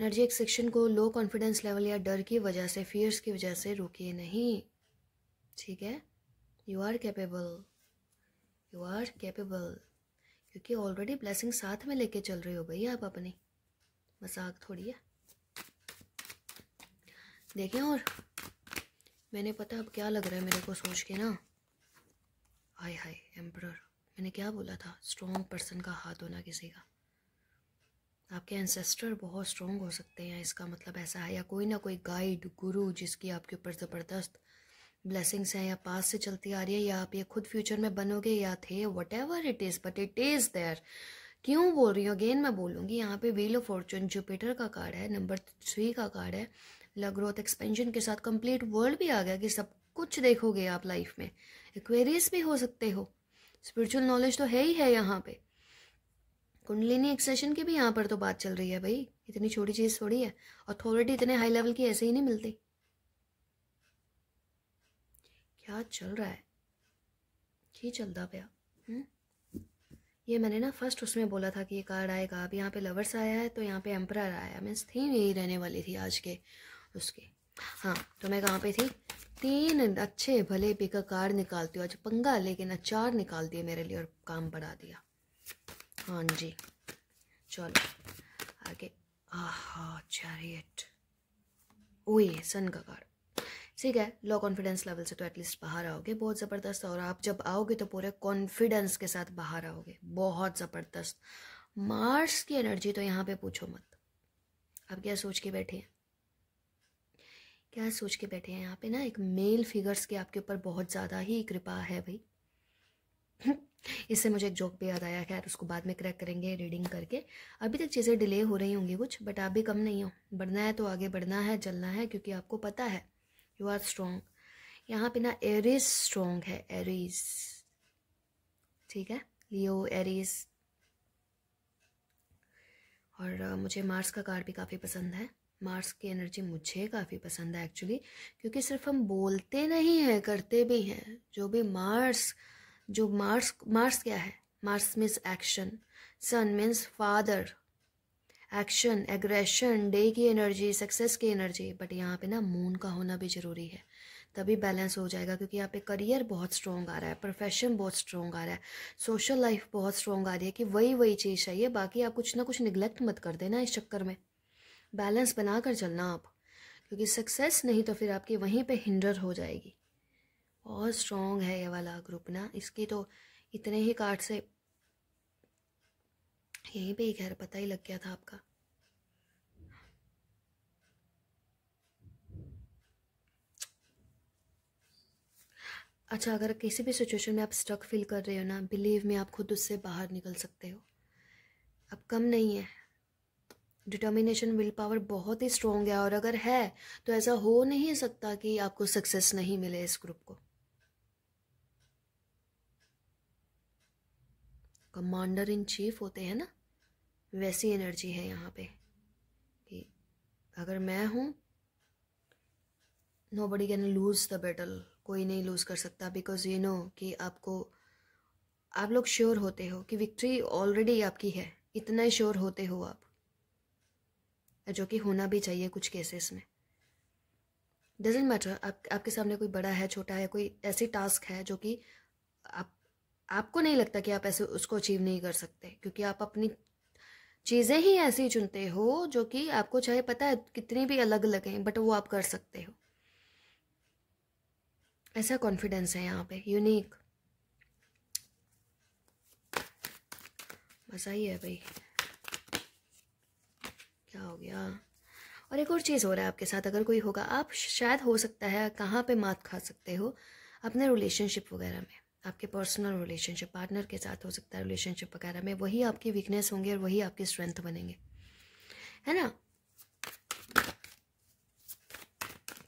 एनर्जी एक सेक्शन को लो कॉन्फिडेंस लेवल या डर की वजह से फियर्स की वजह से रोकिए नहीं ठीक है you are capable you are capable क्योंकि ऑलरेडी ब्लेसिंग साथ में लेके चल रही हो भैया आप अपनी मजाक थोड़ी है देखें और मैंने पता अब क्या लग रहा है मेरे को सोच के ना हाय हाय एम्प्रर मैंने क्या बोला था स्ट्रॉन्ग पर्सन का हाथ होना किसी का आपके एंसेस्टर बहुत स्ट्रॉन्ग हो सकते हैं इसका मतलब ऐसा है या कोई ना कोई गाइड गुरु जिसकी आपके ऊपर ज़बरदस्त ब्लेसिंग्स हैं या पास से चलती आ रही है या आप ये खुद फ्यूचर में बनोगे या थे whatever it is but it is there क्यों बोल रही हूँ अगेन मैं बोलूँगी यहाँ पे व्हील ऑफ फॉर्चून जुपिटर का कार्ड है नंबर थ्री का कार्ड है लग ग्रोथ एक्सपेंशन के साथ कंप्लीट वर्ल्ड भी आ गया कि सब कुछ देखोगे आप लाइफ में एक्वेरियस भी हो सकते हो स्पिरिचुअल नॉलेज तो है ही है यहाँ पे कुंडलिनी एक्सेशन की भी यहाँ पर तो बात चल रही है भाई इतनी छोटी चीज़ थोड़ी है अथॉरिटी इतने हाई लेवल की ऐसे ही नहीं मिलती क्या चल रहा है की चलता पाया हम्म? ये मैंने ना फर्स्ट उसमें बोला था कि ये कार्ड आएगा अब यहाँ पे लवर्स आया है तो यहाँ पे एम्पर आया मीन्स थीम यही रहने वाली थी आज के उसके हाँ तो मैं कहाँ पे थी तीन अच्छे भले पिक कार्ड निकालती हूँ आज पंगा लेकिन अचार निकाल दिए मेरे लिए और काम बढ़ा दिया हाँ जी चलो आगे आहा चैरियट ओए सन का कार्ड ठीक है लो कॉन्फिडेंस लेवल से तो एटलीस्ट बाहर आओगे बहुत ज़बरदस्त और आप जब आओगे तो पूरे कॉन्फिडेंस के साथ बाहर आओगे बहुत ज़बरदस्त मार्स की एनर्जी तो यहाँ पे पूछो मत आप क्या सोच के बैठे हैं क्या सोच के बैठे हैं यहाँ पे ना एक मेल फिगर्स के आपके ऊपर बहुत ज़्यादा ही कृपा है भाई इससे मुझे एक जॉक भी याद आया खैर उसको बाद में क्रैक करेंगे रीडिंग करके अभी तक चीज़ें डिले हो रही होंगी कुछ बट आप भी कम नहीं हो बढ़ना है तो आगे बढ़ना है चलना है क्योंकि आपको पता है यू आर स्ट्रॉन्ग यहाँ पे ना एरीज स्ट्रॉन्ग है एरीज ठीक है लियो एरीज और मुझे मार्स का कार्ड भी काफ़ी पसंद है मार्स की एनर्जी मुझे काफ़ी पसंद है एक्चुअली क्योंकि सिर्फ हम बोलते नहीं हैं करते भी हैं जो भी मार्स जो मार्स मार्स क्या है Mars means action sun means father action aggression day की एनर्जी सक्सेस की एनर्जी बट यहाँ पे ना मून का होना भी ज़रूरी है तभी बैलेंस हो जाएगा क्योंकि यहाँ पे करियर बहुत स्ट्रॉन्ग आ रहा है प्रोफेशन बहुत स्ट्रॉन्ग आ रहा है सोशल लाइफ बहुत स्ट्रॉन्ग आ रही है कि वही वही चीज़ चाहिए बाकी आप कुछ ना कुछ निगलेक्ट मत कर देना इस चक्कर में बैलेंस बना कर चलना आप क्योंकि सक्सेस नहीं तो फिर आपकी वहीं पर हिंडर हो जाएगी बहुत स्ट्रॉन्ग है ये वाला ग्रुप ना इसकी तो इतने ही कार्ड से यहीं पे ही घर पता ही लग गया था आपका अच्छा अगर किसी भी सिचुएशन में आप स्ट्रक फील कर रहे हो ना बिलीव में आप खुद उससे बाहर निकल सकते हो अब कम नहीं है डिटर्मिनेशन विल पावर बहुत ही स्ट्रॉन्ग है और अगर है तो ऐसा हो नहीं सकता कि आपको सक्सेस नहीं मिले इस ग्रुप को कमांडर इन चीफ होते हैं ना वैसी एनर्जी है यहाँ पे कि अगर मैं हूँ nobody can lose the battle कोई नहीं लूज़ कर सकता बिकॉज यू नो कि आपको आप लोग श्योर होते हो कि विक्ट्री ऑलरेडी आपकी है इतना ही श्योर होते हो आप जो कि होना भी चाहिए कुछ केसेस में डजेंट मैटर आप आपके सामने कोई बड़ा है छोटा है कोई ऐसी टास्क है जो कि आप आपको नहीं लगता कि आप ऐसे उसको अचीव नहीं कर सकते क्योंकि आप अपनी चीज़ें ही ऐसी चुनते हो जो कि आपको चाहे पता है कितनी भी अलग लगें बट वो आप कर सकते हो ऐसा कॉन्फिडेंस है यहाँ पे यूनिक मज़ा ही है भाई क्या हो गया और एक और चीज़ हो रहा है आपके साथ अगर कोई होगा आप शायद हो सकता है कहाँ पे मात खा सकते हो अपने रिलेशनशिप वगैरह में आपके पर्सनल रिलेशनशिप पार्टनर के साथ हो सकता है रिलेशनशिप वगैरह में वही आपकी वीकनेस होंगे और वही आपकी स्ट्रेंथ बनेंगे है ना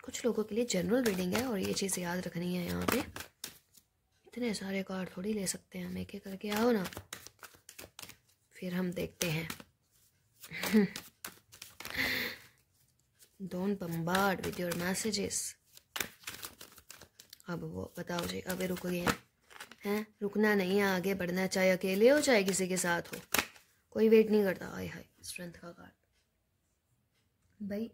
कुछ लोगों के लिए जनरल रीडिंग है और ये चीज़ याद रखनी है यहाँ पे इतने सारे कार्ड थोड़ी ले सकते हैं हम एक करके आओ ना फिर हम देखते हैं don't bombard with your messages अब वो बताओ जी अबे रुक गए हैं हैं रुकना नहीं है आगे बढ़ना चाहे अकेले हो चाहे किसी के साथ हो कोई वेट नहीं करता हाय हाय स्ट्रेंथ का कार्ड भाई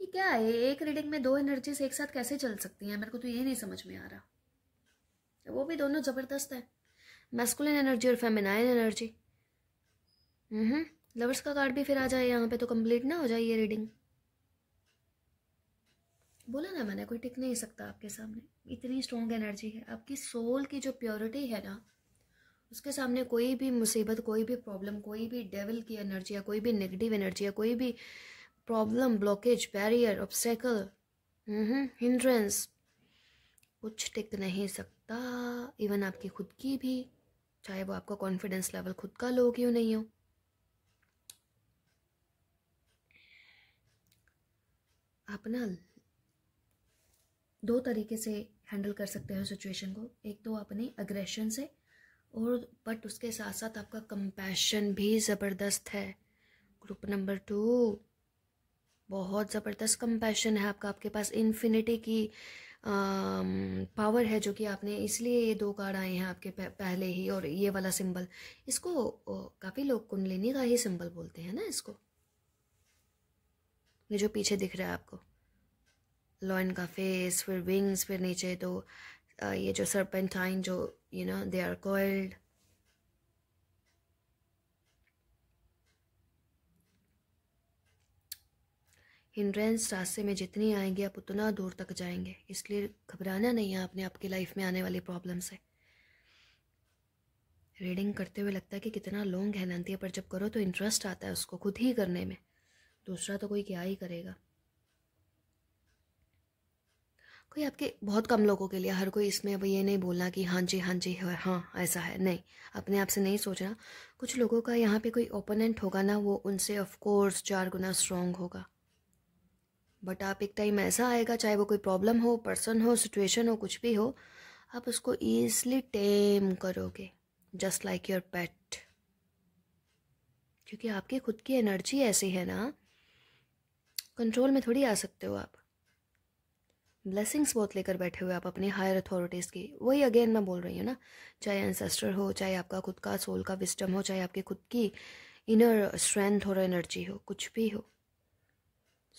ये क्या है एक रीडिंग में दो एनर्जीज एक साथ कैसे चल सकती हैं मेरे को तो ये नहीं समझ में आ रहा वो भी दोनों ज़बरदस्त है मैस्कुलिन एनर्जी और फेमिनाइन एनर्जी लवर्स का कार्ड भी फिर आ जाए यहाँ पे तो कंप्लीट ना हो जाए ये रीडिंग बोला ना मैंने कोई टिक नहीं सकता आपके सामने इतनी स्ट्रॉन्ग एनर्जी है आपकी सोल की जो प्योरिटी है ना उसके सामने कोई भी मुसीबत कोई भी प्रॉब्लम कोई भी डेविल की एनर्जी या कोई भी नेगेटिव एनर्जी या कोई भी problem blockage barrier obstacle hindrance कुछ टिक नहीं सकता इवन आपकी खुद की भी चाहे वो आपका कॉन्फिडेंस लेवल खुद का लो क्यों नहीं हो अपना दो तरीके से हैंडल कर सकते हो सिचुएशन को एक तो अपने अग्रेशन से और बट उसके साथ साथ आपका कंपैशन भी ज़बरदस्त है ग्रुप नंबर टू बहुत ज़बरदस्त कंपैशन है आपका आपके पास इन्फिनिटी की आ, पावर है जो कि आपने इसलिए ये दो कार्ड आए हैं आपके पहले ही और ये वाला सिंबल इसको काफ़ी लोग कुंडलिनी का ही सिंबल बोलते हैं ना इसको ये जो पीछे दिख रहा है आपको लॉइन का फेस फिर विंग्स फिर नीचे तो ये जो सरपेंटाइन जो you know they are called hindrance रास्ते में जितनी आएंगी आप उतना दूर तक जाएंगे इसलिए घबराना नहीं है आपने आपकी लाइफ में आने वाली प्रॉब्लम से रीडिंग करते हुए लगता है कि कितना लॉन्ग है नंतिया पर जब करो तो इंटरेस्ट आता है उसको खुद ही करने में दूसरा तो कोई क्या ही करेगा कोई आपके बहुत कम लोगों के लिए हर कोई इसमें अब ये नहीं बोलना कि हाँ जी हाँ जी हाँ, हाँ ऐसा है नहीं अपने आप से नहीं सोचना कुछ लोगों का यहाँ पे कोई ओपोनेंट होगा ना वो उनसे ऑफ कोर्स चार गुना स्ट्रांग होगा बट आप एक टाइम ऐसा आएगा चाहे वो कोई प्रॉब्लम हो पर्सन हो सिचुएशन हो कुछ भी हो आप उसको ईजली टेम करोगे जस्ट लाइक योर पेट क्योंकि आपकी खुद की एनर्जी ऐसी है ना कंट्रोल में थोड़ी आ सकते हो आप ब्लेसिंग्स बहुत लेकर बैठे हुए आप अपने हायर अथॉरिटीज़ की वही अगेन मैं बोल रही हूँ ना चाहे एंसेस्टर हो चाहे आपका खुद का सोल का विस्टम हो चाहे आपकी खुद की इनर स्ट्रेंथ और एनर्जी हो कुछ भी हो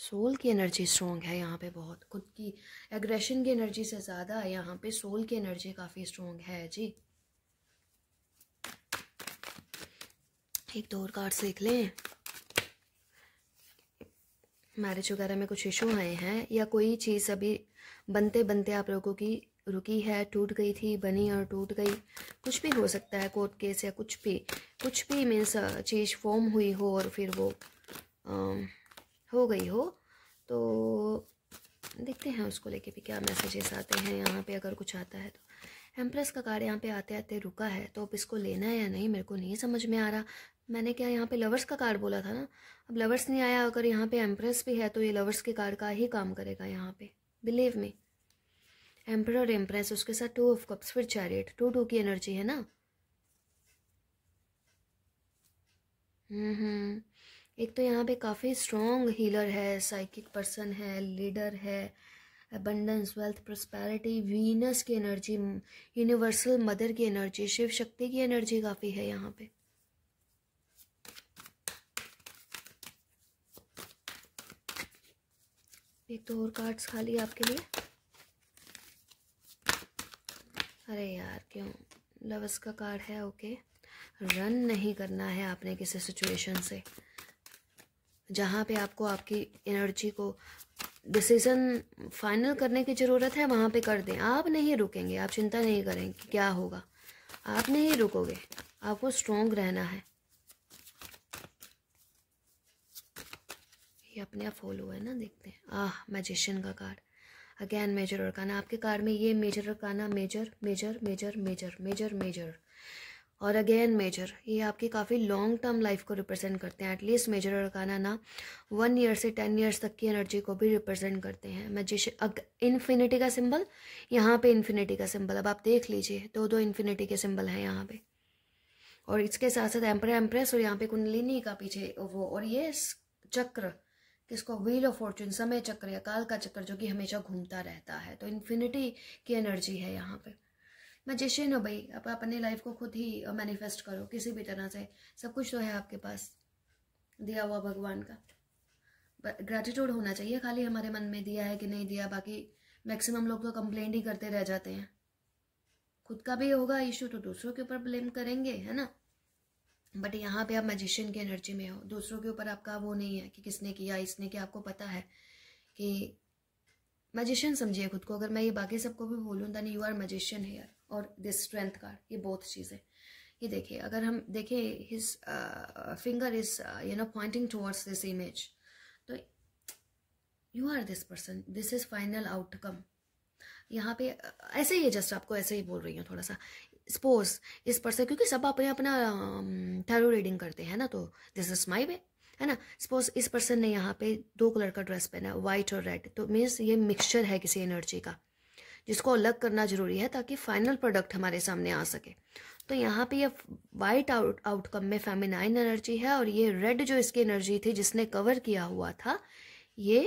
सोल की एनर्जी स्ट्रॉन्ग है यहाँ पे बहुत खुद की एग्रेशन की एनर्जी से ज़्यादा यहाँ पे सोल की एनर्जी काफ़ी स्ट्रॉन्ग है जी एक दो और कार्ड देख लें मैरिज वगैरह में कुछ इशू आए हैं या कोई चीज़ अभी बनते बनते आप लोगों की रुकी है टूट गई थी बनी और टूट गई कुछ भी हो सकता है कोर्ट केस या कुछ भी कुछ भी मीन्स चीज़ फॉर्म हुई हो और फिर वो आ, हो गई हो तो देखते हैं उसको लेके भी क्या मैसेजेस आते हैं यहाँ पे अगर कुछ आता है तो एम्प्रेस का कार्ड यहाँ पे आते आते रुका है तो अब इसको लेना है या नहीं मेरे को नहीं समझ में आ रहा मैंने क्या यहाँ पे लवर्स का कार्ड बोला था ना अब लवर्स नहीं आया अगर यहाँ पे एम्प्रेस भी है तो ये लवर्स के कार्ड का ही काम करेगा यहाँ पे बिलीव मी एम्पर और एम्प्रेस उसके साथ टू ऑफ कप्स फिर चैरियट टू टू की एनर्जी है ना हम्म, हम्म एक तो यहाँ पे काफ़ी स्ट्रॉन्ग हीलर है साइकिक पर्सन है लीडर है अबंडेंस वेल्थ प्रस्पैरिटी वीनस की एनर्जी यूनिवर्सल मदर की एनर्जी शिव शक्ति की एनर्जी काफ़ी है यहाँ पे एक दो तो और कार्ड्स खाली आपके लिए अरे यार क्यों लवस का कार्ड है ओके रन नहीं करना है आपने किसी सिचुएशन से जहाँ पे आपको आपकी एनर्जी को डिसीज़न फाइनल करने की ज़रूरत है वहाँ पे कर दें आप नहीं रुकेंगे आप चिंता नहीं करेंगे क्या होगा आप नहीं रुकोगे आपको स्ट्रोंग रहना है ये अपने आप फॉलो है ना देखते हैं आह मैजिशियन का card again major arcana आपके कार में ये major arcana major major major major major major और अगेन मेजर ये आपकी काफ़ी लॉन्ग टर्म लाइफ को रिप्रेजेंट करते हैं एटलीस्ट मेजर और काना ना वन ईयर से टेन ईयर्स तक की एनर्जी को भी रिप्रेजेंट करते हैं मैजिशियन अग इन्फिनिटी का सिंबल यहाँ पे इन्फिनिटी का सिंबल अब आप देख लीजिए दो दो इन्फिनिटी के सिंबल हैं यहाँ पे और इसके साथ साथ एम्प्रे एम्प्रेस और यहाँ पे कुंडलिनी का पीछे वो और ये चक्र किसको व्हील ऑफ फॉर्चून समय चक्र या काल का चक्र जो कि हमेशा घूमता रहता है तो इन्फिनिटी की एनर्जी है यहाँ पे मजिशियन हो भाई आप अपनी लाइफ को खुद ही मैनिफेस्ट करो किसी भी तरह से सब कुछ तो है आपके पास दिया हुआ भगवान का ग्रैटिट्यूड होना चाहिए खाली हमारे मन में दिया है कि नहीं दिया बाकी मैक्सिमम लोग तो कंप्लेन ही करते रह जाते हैं खुद का भी होगा इशू तो दूसरों के ऊपर ब्लेम करेंगे है ना बट यहाँ पे आप मैजिशियन की एनर्जी में हो दूसरों के ऊपर आपका वो नहीं है कि किसने किया इसने किया आपको पता है कि मैजिशियन समझिए खुद को अगर मैं ये बाकी सबको भी बोलूँ then you are magician here और दिस स्ट्रेंथ कार्ड ये बहुत चीज़ें ये देखिए अगर हम देखें his finger is you know pointing towards this image तो you are this person this is final outcome यहाँ पे uh, ऐसे ही है जस्ट आपको ऐसे ही बोल रही हूँ थोड़ा सा स्पोर्स इस पर्सन क्योंकि सब अपने अपना थैरो रीडिंग करते हैं ना तो दिस इज माई वे है ना सपोज इस पर्सन ने यहाँ पे दो कलर का ड्रेस पहना वाइट और रेड तो मीन्स ये मिक्सचर है किसी एनर्जी का जिसको अलग करना जरूरी है ताकि फाइनल प्रोडक्ट हमारे सामने आ सके तो यहाँ पे ये वाइट आउट आउटकम में फेमिनाइन एनर्जी है और ये रेड जो इसकी एनर्जी थी जिसने कवर किया हुआ था ये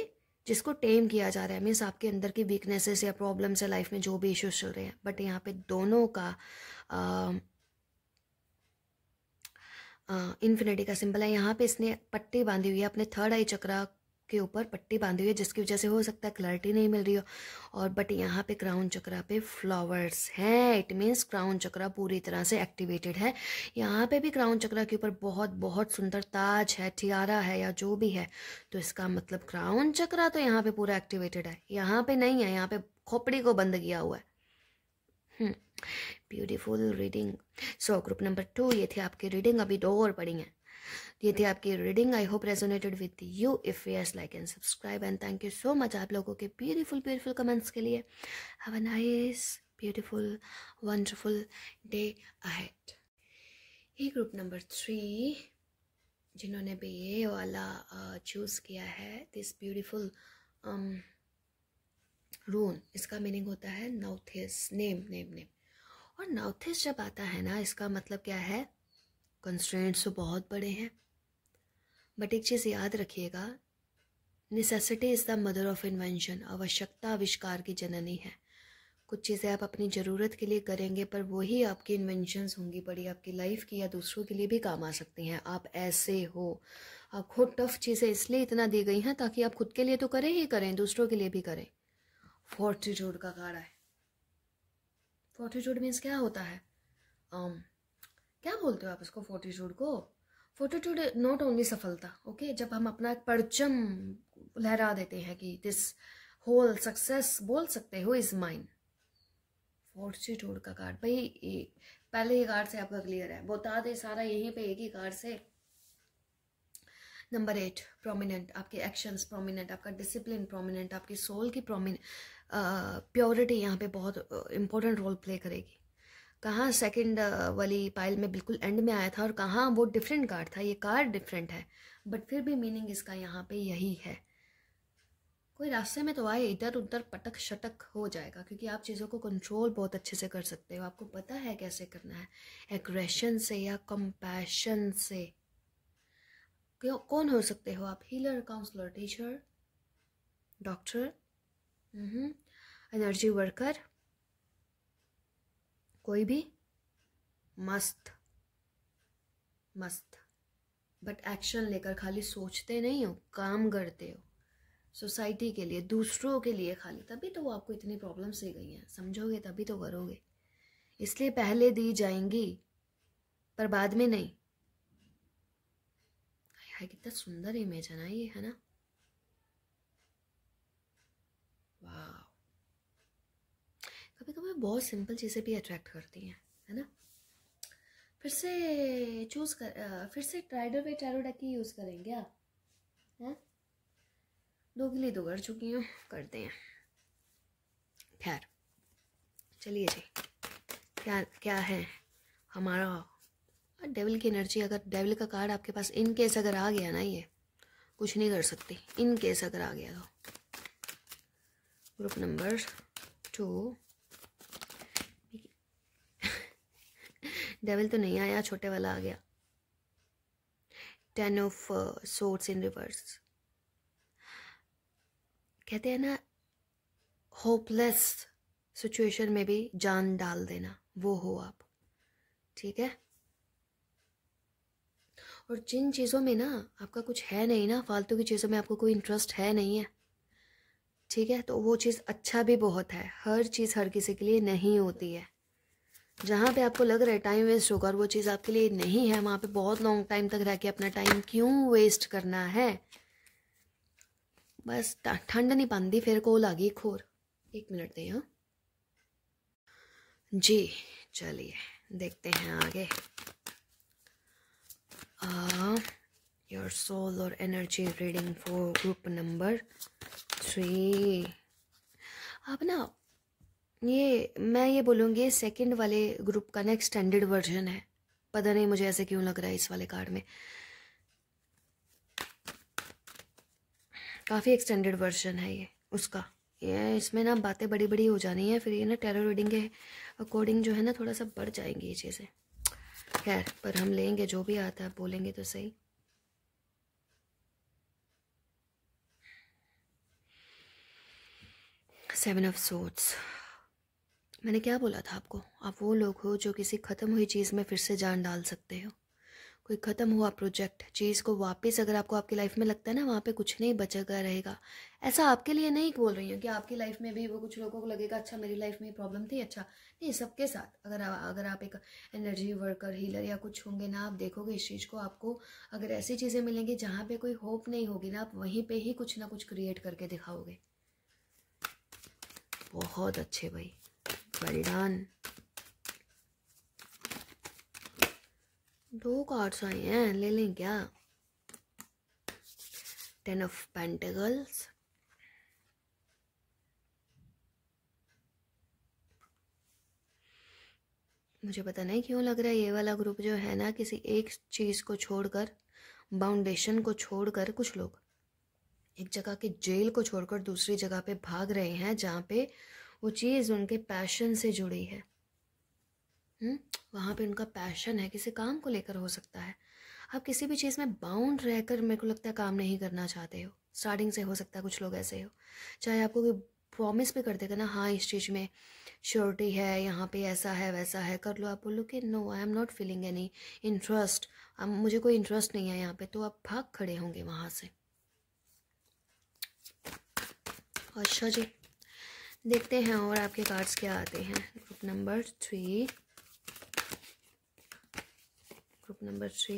जिसको टेम किया जा रहा है मीन्स आपके अंदर की वीकनेसेस या प्रॉब्लम्स है लाइफ में जो भी इश्यूज चल रहे हैं बट यहाँ पे दोनों का इन्फिनिटी का सिंबल है यहाँ पे इसने पट्टी बांधी हुई है अपने थर्ड आई चक्रा के ऊपर पट्टी बांधी हुई है जिसकी वजह से हो सकता है क्लैरिटी नहीं मिल रही हो और बट यहाँ पे क्राउन चक्रा पे फ्लावर्स हैं इट मीन्स क्राउन चक्रा पूरी तरह से एक्टिवेटेड है यहाँ पे भी क्राउन चक्रा के ऊपर बहुत बहुत सुंदर ताज है ठियारा है या जो भी है तो इसका मतलब क्राउन चक्रा तो यहाँ पे पूरा एक्टिवेटेड है यहाँ पे नहीं है यहाँ पे खोपड़ी को बंद किया हुआ है beautiful reading so group number two ये थी आपकी रीडिंग अभी दो और पढ़ी है ये थी आपकी reading I hope resonated with you if yes like and subscribe and thank you so much आप लोगों के ब्यूटीफुल ब्यूटीफुल कमेंट्स के लिए have a nice beautiful wonderful day ahead ये ग्रुप नंबर थ्री जिन्होंने भी ये वाला चूज़ किया है दिस ब्यूटीफुल रून इसका मीनिंग होता है नाउथिस नेम नेम नेम और नाउथिस जब आता है ना इसका मतलब क्या है कंस्ट्रेंट्स तो बहुत बड़े हैं बट एक चीज़ याद रखिएगा necessity is the mother of invention आवश्यकता आविष्कार की जननी है कुछ चीज़ें आप अपनी ज़रूरत के लिए करेंगे पर वही आपकी इन्वेंशंस होंगी बड़ी आपकी लाइफ की या दूसरों के लिए भी काम आ सकती हैं आप ऐसे हो आप खुद टफ चीज़ें इसलिए इतना दी गई हैं ताकि आप खुद के लिए तो करें ही करें दूसरों के लिए भी करें फोर्टीट्यूड का गाड़ा है फोर्टीट्यूड मीन्स क्या होता है um, क्या बोलते हो आप इसको फोर्टीट्यूड को फोटो टूडे नॉट ओनली सफलता ओके जब हम अपना एक परचम लहरा देते हैं कि दिस होल सक्सेस बोल सकते हो इज माइन फॉर्चूट्यूड का कार्ड भाई पहले ही कार्ड से आपका क्लियर है बता दे सारा यहीं पे एक ही कार्ड से नंबर एट प्रोमिनेंट आपके एक्शंस प्रोमिनेंट आपका डिसिप्लिन प्रोमिनेंट आपकी सोल की प्योरिटी यहाँ पे बहुत इंपॉर्टेंट रोल प्ले करेगी कहाँ सेकंड वाली पाइल में बिल्कुल एंड में आया था और कहाँ वो डिफरेंट कार्ड था ये कार्ड डिफरेंट है बट फिर भी मीनिंग इसका यहाँ पे यही है कोई रास्ते में तो आए इधर उधर पटक शटक हो जाएगा क्योंकि आप चीज़ों को कंट्रोल बहुत अच्छे से कर सकते हो आपको पता है कैसे करना है एग्रेशन से या कंपैशन से क्यों कौन हो सकते हो आप healer counsellor teacher doctor energy worker कोई भी मस्त मस्त बट एक्शन लेकर खाली सोचते नहीं हो काम करते हो सोसाइटी के लिए दूसरों के लिए खाली तभी तो वो आपको इतनी प्रॉब्लम से गई हैं समझोगे तभी तो करोगे इसलिए पहले दी जाएंगी पर बाद में नहीं हाय कितना सुंदर इमेज है ना ये है ना वाह कभी कभी बहुत सिंपल चीज़ें भी अट्रैक्ट करती हैं है ना फिर से चूज़ कर फिर से ट्राइडर वे डेक ही यूज़ करेंगे आप हैं दो के लिए दो कर चुकी हूँ करते हैं खैर चलिए जी क्या क्या है हमारा डेविल की एनर्जी अगर डेविल का कार्ड आपके पास इन केस अगर आ गया ना ये कुछ नहीं कर सकती इन केस अगर आ गया तो ग्रुप नंबर टू डेविल तो नहीं आया छोटे वाला आ गया ten of swords in reverse कहते हैं ना होपलेस सिचुएशन में भी जान डाल देना वो हो आप ठीक है और जिन चीज़ों में ना आपका कुछ है नहीं ना फालतू की चीज़ों में आपको कोई इंटरेस्ट है नहीं है ठीक है तो वो चीज़ अच्छा भी बहुत है हर चीज़ हर किसी के लिए नहीं होती है जहाँ पे आपको लग रहा है टाइम वेस्ट होगा और वो चीज़ आपके लिए नहीं है वहाँ पे बहुत लॉन्ग टाइम तक रह के अपना टाइम क्यों वेस्ट करना है बस ठंड नहीं पाती फिर कोल आ गई खोर एक मिनट दे हाँ? जी चलिए देखते हैं आगे योर सोल और energy reading for group number three आप ना ये मैं ये बोलूँगी सेकंड वाले ग्रुप का ना एक्सटेंडेड वर्जन है पता नहीं मुझे ऐसे क्यों लग रहा है इस वाले कार्ड में काफ़ी एक्सटेंडेड वर्जन है ये उसका ये इसमें ना बातें बड़ी बड़ी हो जानी है फिर ये ना टेरर रीडिंग के अकॉर्डिंग जो है ना थोड़ा सा बढ़ जाएंगी ये चीज़ें खैर पर हम लेंगे जो भी आता है बोलेंगे तो सही सेवन ऑफ सोट्स मैंने क्या बोला था आपको आप वो लोग हो जो किसी ख़त्म हुई चीज़ में फिर से जान डाल सकते हो कोई ख़त्म हुआ प्रोजेक्ट चीज़ को वापस अगर आपको आपकी लाइफ में लगता है ना वहाँ पे कुछ नहीं बचा रहेगा ऐसा आपके लिए नहीं बोल रही हूँ कि आपकी लाइफ में भी वो कुछ लोगों को लगेगा अच्छा मेरी लाइफ में प्रॉब्लम थी अच्छा नहीं सबके साथ अगर आ, अगर आप एक एनर्जी वर्कर हीलर या कुछ होंगे ना आप देखोगे इस चीज़ को आपको अगर ऐसी चीज़ें मिलेंगी जहाँ पर कोई होप नहीं होगी ना आप वहीं पर ही कुछ ना कुछ क्रिएट करके दिखाओगे बहुत अच्छे भाई it on. दो कार्ड्स आए हैं ले लें क्या टेन ऑफ पेंटिकल्स मुझे पता नहीं क्यों लग रहा है ये वाला ग्रुप जो है ना किसी एक चीज़ को छोड़कर बाउंडेशन को छोड़कर कुछ लोग एक जगह के जेल को छोड़कर दूसरी जगह पे भाग रहे हैं जहाँ पे वो चीज़ उनके पैशन से जुड़ी है हम्म? वहाँ पे उनका पैशन है किसी काम को लेकर हो सकता है आप किसी भी चीज़ में बाउंड रहकर मेरे को लगता है काम नहीं करना चाहते हो स्टार्टिंग से हो सकता है कुछ लोग ऐसे हो चाहे आपको कोई प्रॉमिस भी कर देगा ना हाँ इस चीज़ में श्योरिटी है यहाँ पे ऐसा है वैसा है कर लो आप बोलो कि no I am not feeling any interest मुझे कोई इंटरेस्ट नहीं है यहाँ पे तो आप भाग खड़े होंगे वहाँ से अच्छा जी देखते हैं और आपके कार्ड्स क्या आते हैं group number three group number three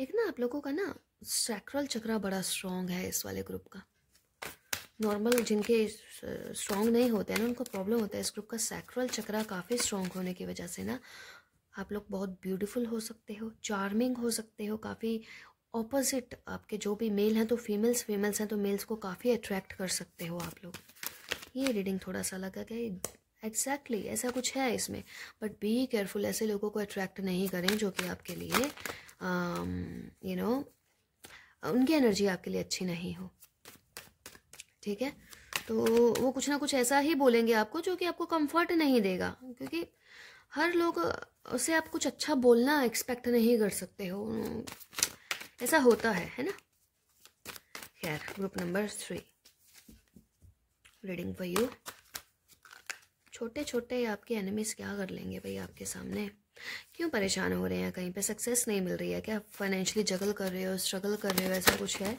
एक ना आप लोगों का ना सैक्रल चक्रा बड़ा स्ट्रॉन्ग है इस वाले ग्रुप का नॉर्मल जिनके स्ट्रॉन्ग नहीं होते हैं ना उनको प्रॉब्लम होता है इस ग्रुप का सैक्रल चक्रा काफ़ी स्ट्रॉन्ग होने की वजह से ना आप लोग बहुत ब्यूटीफुल हो सकते हो चार्मिंग हो सकते हो काफ़ी ऑपोजिट आपके जो भी मेल हैं तो फीमेल्स फीमेल्स हैं तो मेल्स को काफ़ी अट्रैक्ट कर सकते हो आप लोग ये रीडिंग थोड़ा सा लगा कि एग्जैक्टली exactly, ऐसा कुछ है इसमें बट बी केयरफुल ऐसे लोगों को अट्रैक्ट नहीं करें जो कि आपके लिए you um, know you know, उनकी एनर्जी आपके लिए अच्छी नहीं हो ठीक है तो वो कुछ ना कुछ ऐसा ही बोलेंगे आपको जो कि आपको कंफर्ट नहीं देगा क्योंकि हर लोग उसे आप कुछ अच्छा बोलना एक्सपेक्ट नहीं कर सकते हो ऐसा होता है है ना खैर group number three reading for you छोटे छोटे आपके एनिमीज क्या कर लेंगे भाई आपके सामने क्यों परेशान हो रहे हैं कहीं पे सक्सेस नहीं मिल रही है क्या फाइनेंशियली जगल कर रहे हो स्ट्रगल कर रहे हो ऐसा कुछ है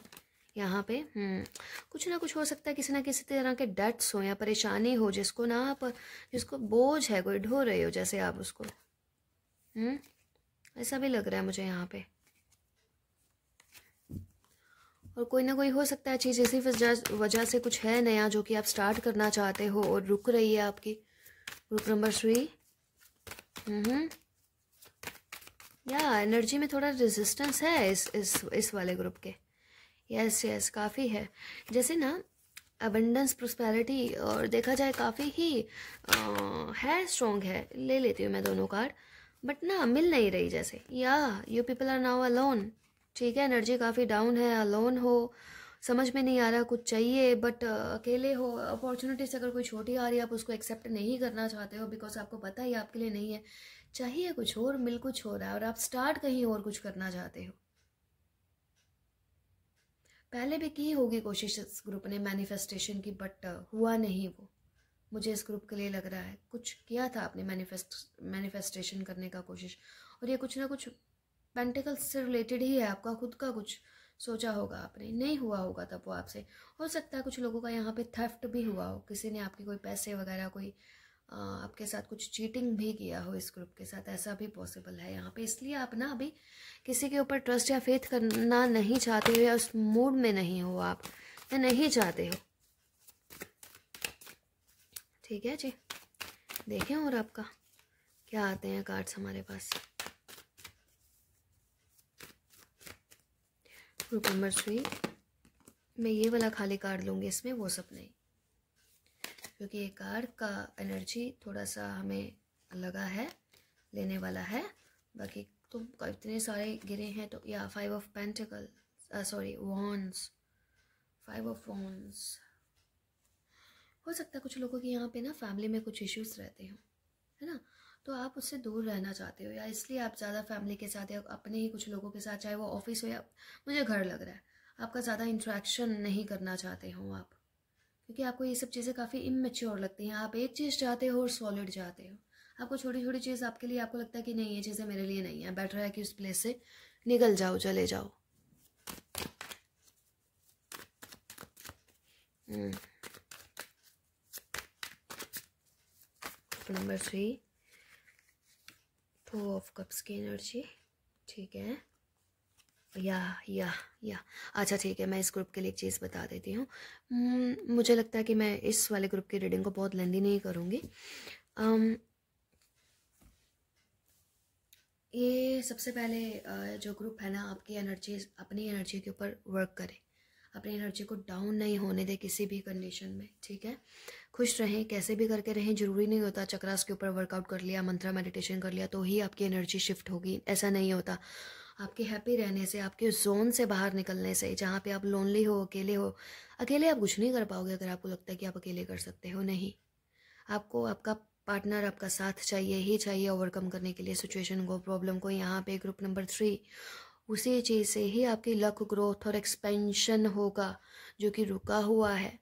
यहाँ पे हम्म, कुछ ना कुछ हो सकता है किसी ना किसी तरह के डेट्स हो या परेशानी हो जिसको ना आप जिसको बोझ है कोई ढो रहे हो जैसे आप उसको हम्म, ऐसा भी लग रहा है मुझे यहाँ पे और कोई ना कोई हो सकता है चीज़ इसी वजह से कुछ है नया जो कि आप स्टार्ट करना चाहते हो और रुक रही है आपकी ग्रुप नंबर थ्री या एनर्जी में थोड़ा रेजिस्टेंस है इस इस इस वाले ग्रुप के यस यस काफ़ी है जैसे ना अबेंडेंस प्रोस्पेरिटी और देखा जाए काफ़ी ही आ, है स्ट्रॉन्ग है ले लेती हूँ मैं दोनों कार्ड बट ना मिल नहीं रही जैसे या you people are now alone ठीक है एनर्जी काफ़ी डाउन है अलोन हो समझ में नहीं आ रहा कुछ चाहिए बट अकेले हो अपॉर्चुनिटीज अगर कोई छोटी आ रही है आप उसको एक्सेप्ट नहीं करना चाहते हो बिकॉज आपको पता ही आपके लिए नहीं है चाहिए कुछ और मिल कुछ हो रहा है और आप स्टार्ट कहीं और कुछ करना चाहते हो पहले भी की होगी कोशिश इस ग्रुप ने मैनिफेस्टेशन की बट हुआ नहीं वो मुझे इस ग्रुप के लिए लग रहा है कुछ किया था आपने मैनिफेस्ट मैनिफेस्टेशन करने का कोशिश और ये कुछ ना कुछ पेंटिकल्स से रिलेटेड ही है आपका खुद का कुछ सोचा होगा आपने नहीं हुआ होगा तब वो आपसे हो सकता है कुछ लोगों का यहाँ पे थेफ्ट भी हुआ हो किसी ने आपके कोई पैसे वगैरह कोई आ, आपके साथ कुछ चीटिंग भी किया हो इस ग्रुप के साथ ऐसा भी पॉसिबल है यहाँ पे इसलिए आप ना अभी किसी के ऊपर ट्रस्ट या फेथ करना नहीं चाहते हो या उस मूड में नहीं हो आप या नहीं चाहते हो ठीक है जी देखें और आपका क्या आते हैं कार्ड्स हमारे पास रुकम्बर स्विंग मैं ये वाला खाली कार्ड लूँगी इसमें वो सब नहीं क्योंकि ये कार्ड का एनर्जी थोड़ा सा हमें लगा है लेने वाला है बाकी तो इतने सारे गिरे हैं तो या five of pentacle sorry wands five of wands हो सकता है कुछ लोगों के यहाँ पे ना फैमिली में कुछ इश्यूज रहते हों है ना तो आप उससे दूर रहना चाहते हो या इसलिए आप ज़्यादा फैमिली के साथ या अपने ही कुछ लोगों के साथ चाहे वो ऑफिस हो या मुझे घर लग रहा है आपका ज़्यादा इंट्रैक्शन नहीं करना चाहते हो आप क्योंकि आपको ये सब चीज़ें काफ़ी इमेच्योर लगती हैं आप एक चीज़ चाहते हो और सॉलिड चाहते हो आपको छोटी छोटी चीज़ आपके लिए आपको लगता है कि नहीं ये चीज़ें मेरे लिए नहीं है बेटर है कि उस प्लेस से निकल जाओ चले जाओ number hmm. Three two of cups की एनर्जी ठीक है या या या अच्छा ठीक है मैं इस ग्रुप के लिए एक चीज़ बता देती हूँ मुझे लगता है कि मैं इस वाले ग्रुप की रीडिंग को बहुत लेंदी नहीं करूँगी ये सबसे पहले जो ग्रुप है ना आपकी एनर्जी अपनी एनर्जी के ऊपर वर्क करे अपनी एनर्जी को डाउन नहीं होने दें किसी भी कंडीशन में ठीक है खुश रहें कैसे भी करके रहें जरूरी नहीं होता चक्रास के ऊपर वर्कआउट कर लिया मंत्रा मेडिटेशन कर लिया तो ही आपकी एनर्जी शिफ्ट होगी ऐसा नहीं होता आपके हैप्पी रहने से आपके जोन से बाहर निकलने से जहाँ पे आप लोनली हो अकेले हो अकेले आप कुछ नहीं कर पाओगे अगर आपको लगता है कि आप अकेले कर सकते हो नहीं आपको आपका पार्टनर आपका साथ चाहिए ही चाहिए ओवरकम करने के लिए सिचुएशन को प्रॉब्लम को यहाँ पे ग्रुप नंबर थ्री उसी चीज़ से ही आपकी लक ग्रोथ और एक्सपेंशन होगा जो कि रुका हुआ है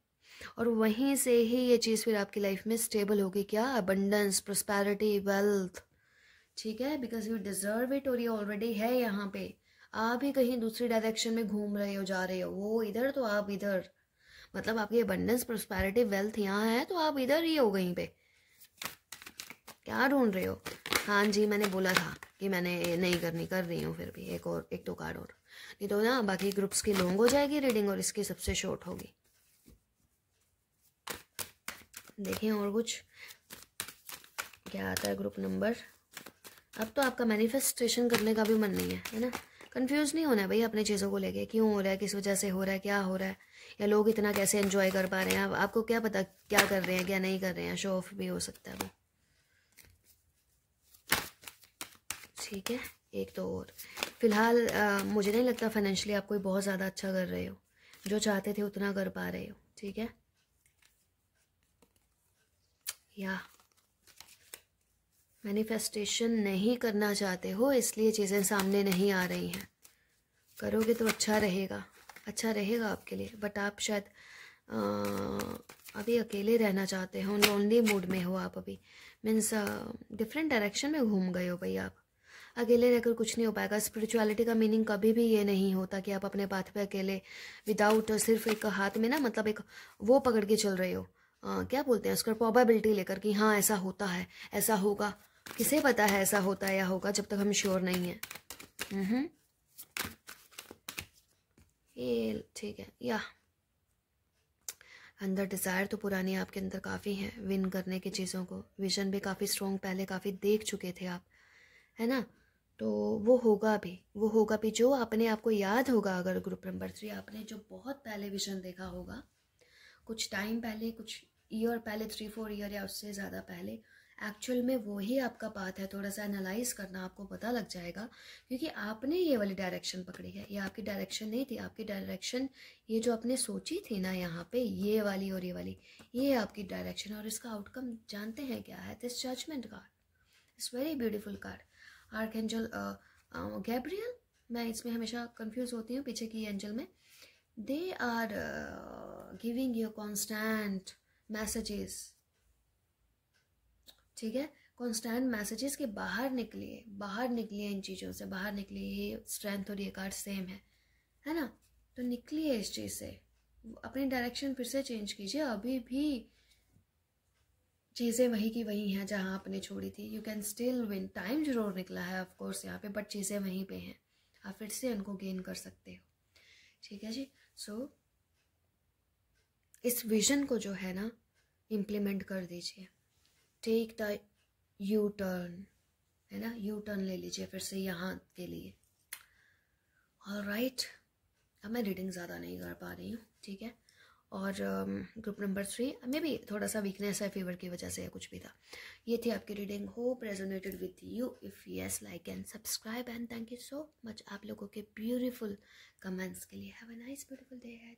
और वहीं से ही ये चीज़ फिर आपकी लाइफ में स्टेबल होगी क्या अबंडेंस प्रोस्पैरिटी वेल्थ ठीक है बिकॉज यू डिज़र्व इट और ये ऑलरेडी है यहाँ पे आप ही कहीं दूसरी डायरेक्शन में घूम रहे हो जा रहे हो वो इधर तो आप इधर मतलब आपकी अबंडेंस प्रोस्पैरिटी वेल्थ यहाँ है तो आप इधर ही हो गई पे क्या ढूंढ रहे हो हाँ जी मैंने बोला था कि मैंने नहीं करनी कर रही हूँ फिर भी एक और एक दो तो कार्ड और नहीं तो ना बाकी ग्रुप्स की लॉन्ग हो जाएगी रीडिंग और इसकी सबसे शॉर्ट होगी देखें और कुछ क्या आता है ग्रुप नंबर अब तो आपका मैनिफेस्टेशन करने का भी मन नहीं है है ना कंफ्यूज नहीं होना है भाई अपने चीज़ों को लेके क्यों हो रहा है किस वजह से हो रहा है क्या हो रहा है या लोग इतना कैसे एंजॉय कर पा रहे हैं आप, आपको क्या पता क्या कर रहे हैं क्या नहीं कर रहे हैं शो ऑफ भी हो सकता है वो ठीक है एक तो और फिलहाल मुझे नहीं लगता फाइनेंशियली आप कोई बहुत ज़्यादा अच्छा कर रहे हो जो चाहते थे उतना कर पा रहे हो ठीक है या मैनिफेस्टेशन नहीं करना चाहते हो इसलिए चीज़ें सामने नहीं आ रही हैं करोगे तो अच्छा रहेगा अच्छा रहेगा आपके लिए बट आप शायद आ, अभी अकेले रहना चाहते हो लोनली मूड में हो आप अभी मीन्स डिफरेंट डायरेक्शन में घूम गए हो भाई आप अकेले रहकर कुछ नहीं हो पाएगा स्पिरिचुअलिटी का मीनिंग कभी भी ये नहीं होता कि आप अपने पाथ पे अकेले विदाउट सिर्फ एक हाथ में ना मतलब एक वो पकड़ के चल रहे हो आ, क्या बोलते हैं उसका प्रॉबेबिलिटी लेकर कि हाँ ऐसा होता है ऐसा होगा किसे पता है ऐसा होता है या होगा जब तक हम श्योर नहीं है हम्म। ये ठीक है या अंदर डिज़ायर तो पुरानी आपके अंदर काफ़ी है विन करने की चीज़ों को विजन भी काफ़ी स्ट्रॉन्ग पहले काफ़ी देख चुके थे आप है ना तो वो होगा भी वो होगा भी जो आपने आपको याद होगा अगर ग्रुप नंबर थ्री आपने जो बहुत पहले विजन देखा होगा कुछ टाइम पहले कुछ ईयर पहले थ्री फोर ईयर या उससे ज़्यादा पहले एक्चुअल में वो ही आपका बात है थोड़ा सा एनालाइज करना आपको पता लग जाएगा क्योंकि आपने ये वाली डायरेक्शन पकड़ी है ये आपकी डायरेक्शन नहीं थी आपकी डायरेक्शन ये जो आपने सोची थी ना यहाँ पे ये वाली और ये वाली ये आपकी डायरेक्शन और इसका आउटकम जानते हैं क्या है this judgement card it's very beautiful card archangel Gabriel uh, um, मैं इसमें हमेशा कंफ्यूज होती हूँ पीछे की एंजल में they are giving you constant messages ठीक है कॉन्स्टेंट मैसेजेस के बाहर निकलिए बाहर निकलिए इन चीज़ों से बाहर निकलिए ये स्ट्रेंथ और ये कार्ड सेम है है ना तो निकलिए इस चीज़ से अपनी डायरेक्शन फिर से चेंज कीजिए अभी भी चीज़ें वही की वही हैं जहाँ आपने छोड़ी थी you can still win time जरूर निकला है ऑफकोर्स यहाँ पे बट चीज़ें वहीं पे हैं आप फिर से उनको गेन कर सकते हो ठीक है जी सो so, इस विजन को जो है ना इम्प्लीमेंट कर दीजिए टेक द यू टर्न है ना यू टर्न ले लीजिए फिर से यहाँ के लिए और राइट right, अब मैं रीडिंग ज़्यादा नहीं कर पा रही हूँ ठीक है और ग्रुप नंबर थ्री मे भी थोड़ा सा वीकनेस है फीवर की वजह से या कुछ भी था ये थी आपकी reading hope resonated with you if yes like and subscribe and thank you so much आप लोगों के ब्यूटीफुल कमेंट्स के लिए have a nice beautiful day ahead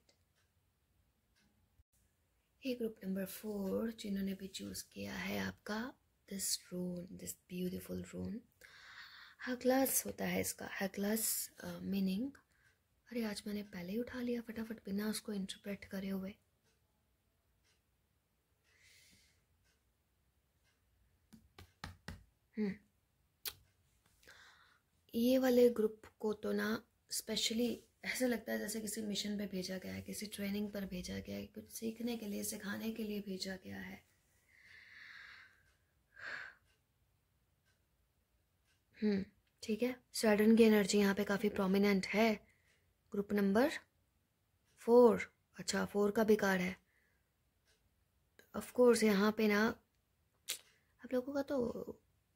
ये ग्रुप नंबर फोर जिन्होंने भी चूज़ किया है आपका this rune this beautiful rune हर क्लास होता है इसका हर क्लास मीनिंग अरे आज मैंने पहले ही उठा लिया फटाफट बिना उसको इंटरप्रेट करे हुए हम्म। ये वाले ग्रुप को तो ना स्पेशली ऐसा लगता है जैसे किसी मिशन पे भेजा गया है किसी ट्रेनिंग पर भेजा गया है कुछ सीखने के लिए सिखाने के लिए भेजा गया है हम्म ठीक है सडन की एनर्जी यहाँ पे काफ़ी प्रोमिनेंट है ग्रुप नंबर फोर अच्छा फोर का बेकार है ऑफ कोर्स यहाँ पे ना आप लोगों का तो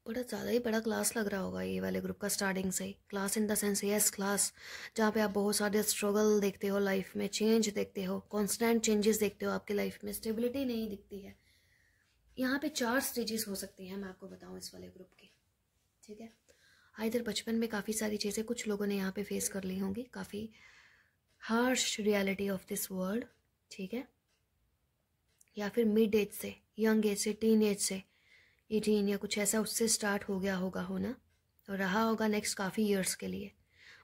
बड़ा ज़्यादा ही बड़ा क्लास लग रहा होगा ये वाले ग्रुप का स्टार्टिंग से ही class in the sense yes class जहाँ पे आप बहुत सारे स्ट्रगल देखते हो लाइफ में चेंज देखते हो कॉन्स्टेंट चेंजेस देखते हो आपकी लाइफ में स्टेबिलिटी नहीं दिखती है यहाँ पे चार स्टेजेस हो सकती हैं मैं आपको बताऊँ इस वाले ग्रुप की ठीक है हाँ इधर बचपन में काफ़ी सारी चीज़ें कुछ लोगों ने यहाँ पे फेस कर ली होंगी काफ़ी harsh reality of this world ठीक है या फिर मिड एज से यंग एज से टीन एज से एटीन या कुछ ऐसा उससे स्टार्ट हो गया होगा होना और रहा होगा नेक्स्ट काफ़ी ईयर्स के लिए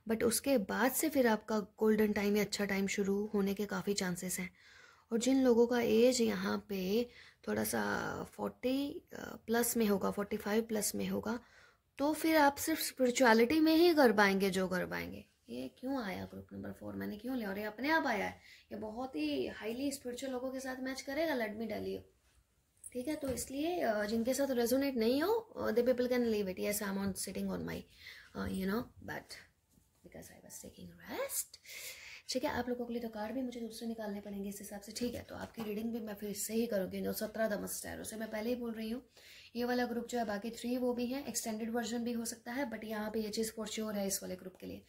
बट उसके बाद से फिर आपका गोल्डन टाइम या अच्छा टाइम शुरू होने के काफ़ी चांसेस हैं और जिन लोगों का एज यहाँ पे थोड़ा सा फोर्टी प्लस uh, में होगा फोर्टी फाइव प्लस में होगा तो फिर आप सिर्फ स्पिरिचुअलिटी में ही कर पाएंगे जो कर पाएंगे ये क्यों आया ग्रुप नंबर फोर मैंने क्यों लिया और ये अपने आप आया है ये बहुत ही हाईली स्पिरिचुअल लोगों के साथ मैच करेगा लेट मी टेल ठीक है तो इसलिए जिनके साथ रेजोनेट नहीं हो they people can leave it yes I am on sitting on my you know but because I was taking rest ठीक है आप लोगों के लिए तो कार्ड भी मुझे दूसरे निकालने पड़ेंगे इस हिसाब से ठीक है तो आपकी रीडिंग भी मैं फिर से ही करूँगी जो सत्रह दमस्टर उसे मैं पहले ही बोल रही हूँ ये वाला ग्रुप जो है बाकी थ्री वो भी है एक्सटेंडेड वर्जन भी हो सकता है बट यहाँ पे ये चीज़ फॉर श्योर है इस वाले ग्रुप के लिए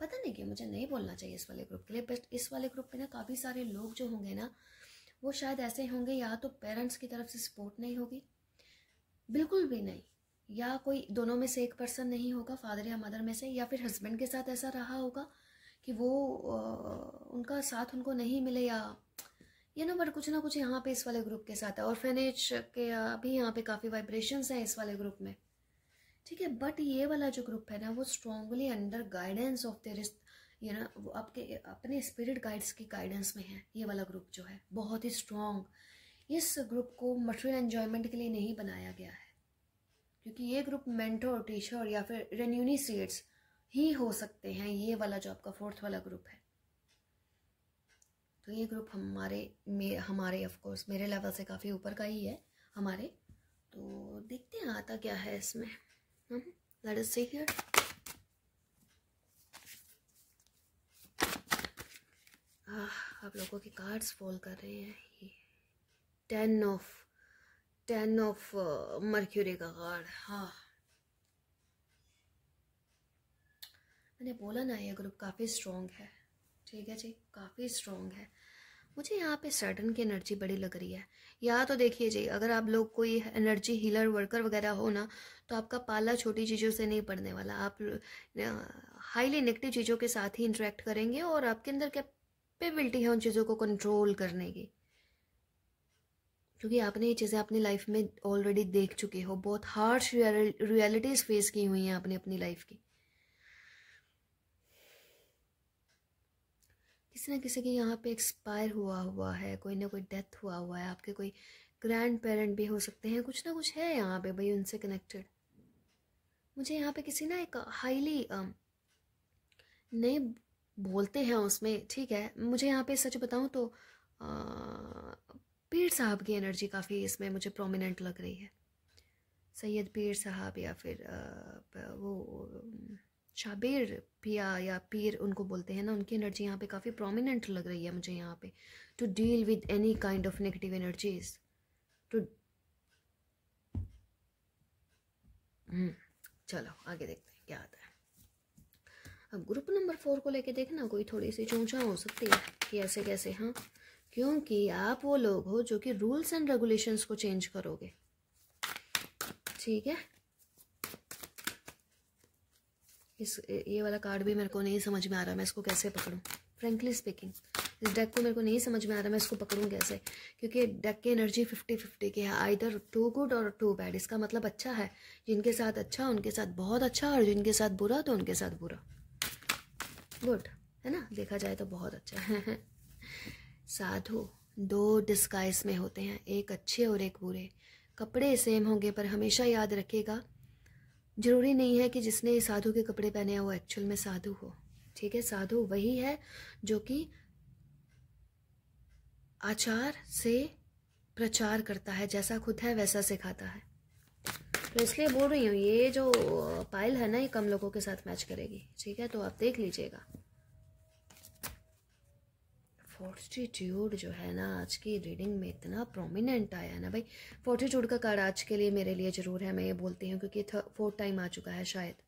पता नहीं कि मुझे नहीं बोलना चाहिए इस वाले ग्रुप के लिए बट इस वाले ग्रुप में ना काफ़ी सारे लोग जो होंगे ना वो शायद ऐसे होंगे या तो पेरेंट्स की तरफ से सपोर्ट नहीं होगी बिल्कुल भी नहीं या कोई दोनों में से एक पर्सन नहीं होगा फादर या मदर में से या फिर हस्बैंड के साथ ऐसा रहा होगा कि वो आ, उनका साथ उनको नहीं मिले या ये ना बट कुछ ना कुछ यहाँ पे इस वाले ग्रुप के साथ है और फेनेज के भी यहाँ पे काफ़ी वाइब्रेशंस हैं इस वाले ग्रुप में ठीक है बट ये वाला जो ग्रुप है ना वो strongly under guidance of their you ना वो आपके अपने स्पिरिट गाइड्स की गाइडेंस में है ये वाला ग्रुप जो है बहुत ही स्ट्रांग इस ग्रुप को मटेरियल एन्जॉयमेंट के लिए नहीं बनाया गया है क्योंकि ये ग्रुप मेंटोर टीचर या फिर रेन्यूनिसिएट्स ही हो सकते हैं ये वाला जो आपका फोर्थ वाला ग्रुप है तो ये ग्रुप हमारे मे हमारे ऑफकोर्स मेरे लेवल से काफ़ी ऊपर का ही है हमारे तो देखते हैं आता क्या है इसमें लेट इज सी हियर आप लोगों के कार्ड्स फॉल कर रहे हैं ten of ten of Mercury का कार्ड हाँ मैंने बोला ना ये ग्रुप काफ़ी स्ट्रॉन्ग है ठीक है जी काफ़ी स्ट्रॉन्ग है मुझे यहाँ पे सडन की एनर्जी बड़ी लग रही है या तो देखिए जी अगर आप लोग कोई एनर्जी हीलर वर्कर वगैरह हो ना तो आपका पाला छोटी चीज़ों से नहीं पड़ने वाला आप हाईली नेगेटिव चीज़ों के साथ ही इंटरेक्ट करेंगे और आपके अंदर कैपेबिलिटी है उन चीज़ों को कंट्रोल करने की क्योंकि आपने ये चीज़ें अपनी लाइफ में ऑलरेडी देख चुके हो बहुत हार्श रियलिटीज़ फेस की हुई हैं आपने अपनी लाइफ की किसी ना किसी के यहाँ पे एक्सपायर हुआ हुआ है कोई ना कोई डेथ हुआ हुआ है आपके कोई ग्रैंड पेरेंट भी हो सकते हैं कुछ ना कुछ है यहाँ पे भाई उनसे कनेक्टेड मुझे यहाँ पे किसी ना एक हाईली um, नए बोलते हैं उसमें ठीक है मुझे यहाँ पे सच बताऊँ तो पीर साहब की एनर्जी काफ़ी इसमें मुझे प्रोमिनेंट लग रही है सैयद पीर साहब या फिर आ, वो शाबिर पिया या पीर उनको बोलते हैं ना उनकी एनर्जी यहाँ पे काफ़ी प्रोमिनेंट लग रही है मुझे यहाँ पे to deal with any kind of negative energies to चलो आगे देखते हैं क्या आता है अब ग्रुप नंबर फोर को लेके देखना कोई थोड़ी सी चूंचा हो सकती है कि ऐसे कैसे हाँ क्योंकि आप वो लोग हो जो कि रूल्स एंड रेगुलेशंस को चेंज करोगे ठीक है इस ये वाला कार्ड भी मेरे को नहीं समझ में आ रहा मैं इसको कैसे पकड़ूँ फ्रेंकली स्पीकिंग इस डेक को मेरे को नहीं समझ में आ रहा मैं इसको पकड़ूँ कैसे क्योंकि डेक की एनर्जी फिफ्टी फिफ्टी की है आइधर टू गुड और टू बैड इसका मतलब अच्छा है जिनके साथ अच्छा उनके साथ बहुत अच्छा और जिनके साथ बुरा तो उनके साथ बुरा गुड है ना देखा जाए तो बहुत अच्छा है साधु दो डिस्काइस में होते हैं एक अच्छे और एक बुरे कपड़े सेम होंगे पर हमेशा याद रखेगा जरूरी नहीं है कि जिसने साधु के कपड़े पहने हैं वो एक्चुअल में साधु हो ठीक है साधु वही है जो कि आचार से प्रचार करता है जैसा खुद है वैसा सिखाता है तो इसलिए बोल रही हूँ ये जो पायल है ना ये कम लोगों के साथ मैच करेगी ठीक है तो आप देख लीजिएगा फोर्टीट्यूड जो है ना आज की रीडिंग में इतना प्रोमिनेंट आया है ना भाई फोर्टीट्यूड का कार्ड आज के लिए मेरे लिए ज़रूर है मैं ये बोलती हूँ क्योंकि फोर्थ टाइम आ चुका है शायद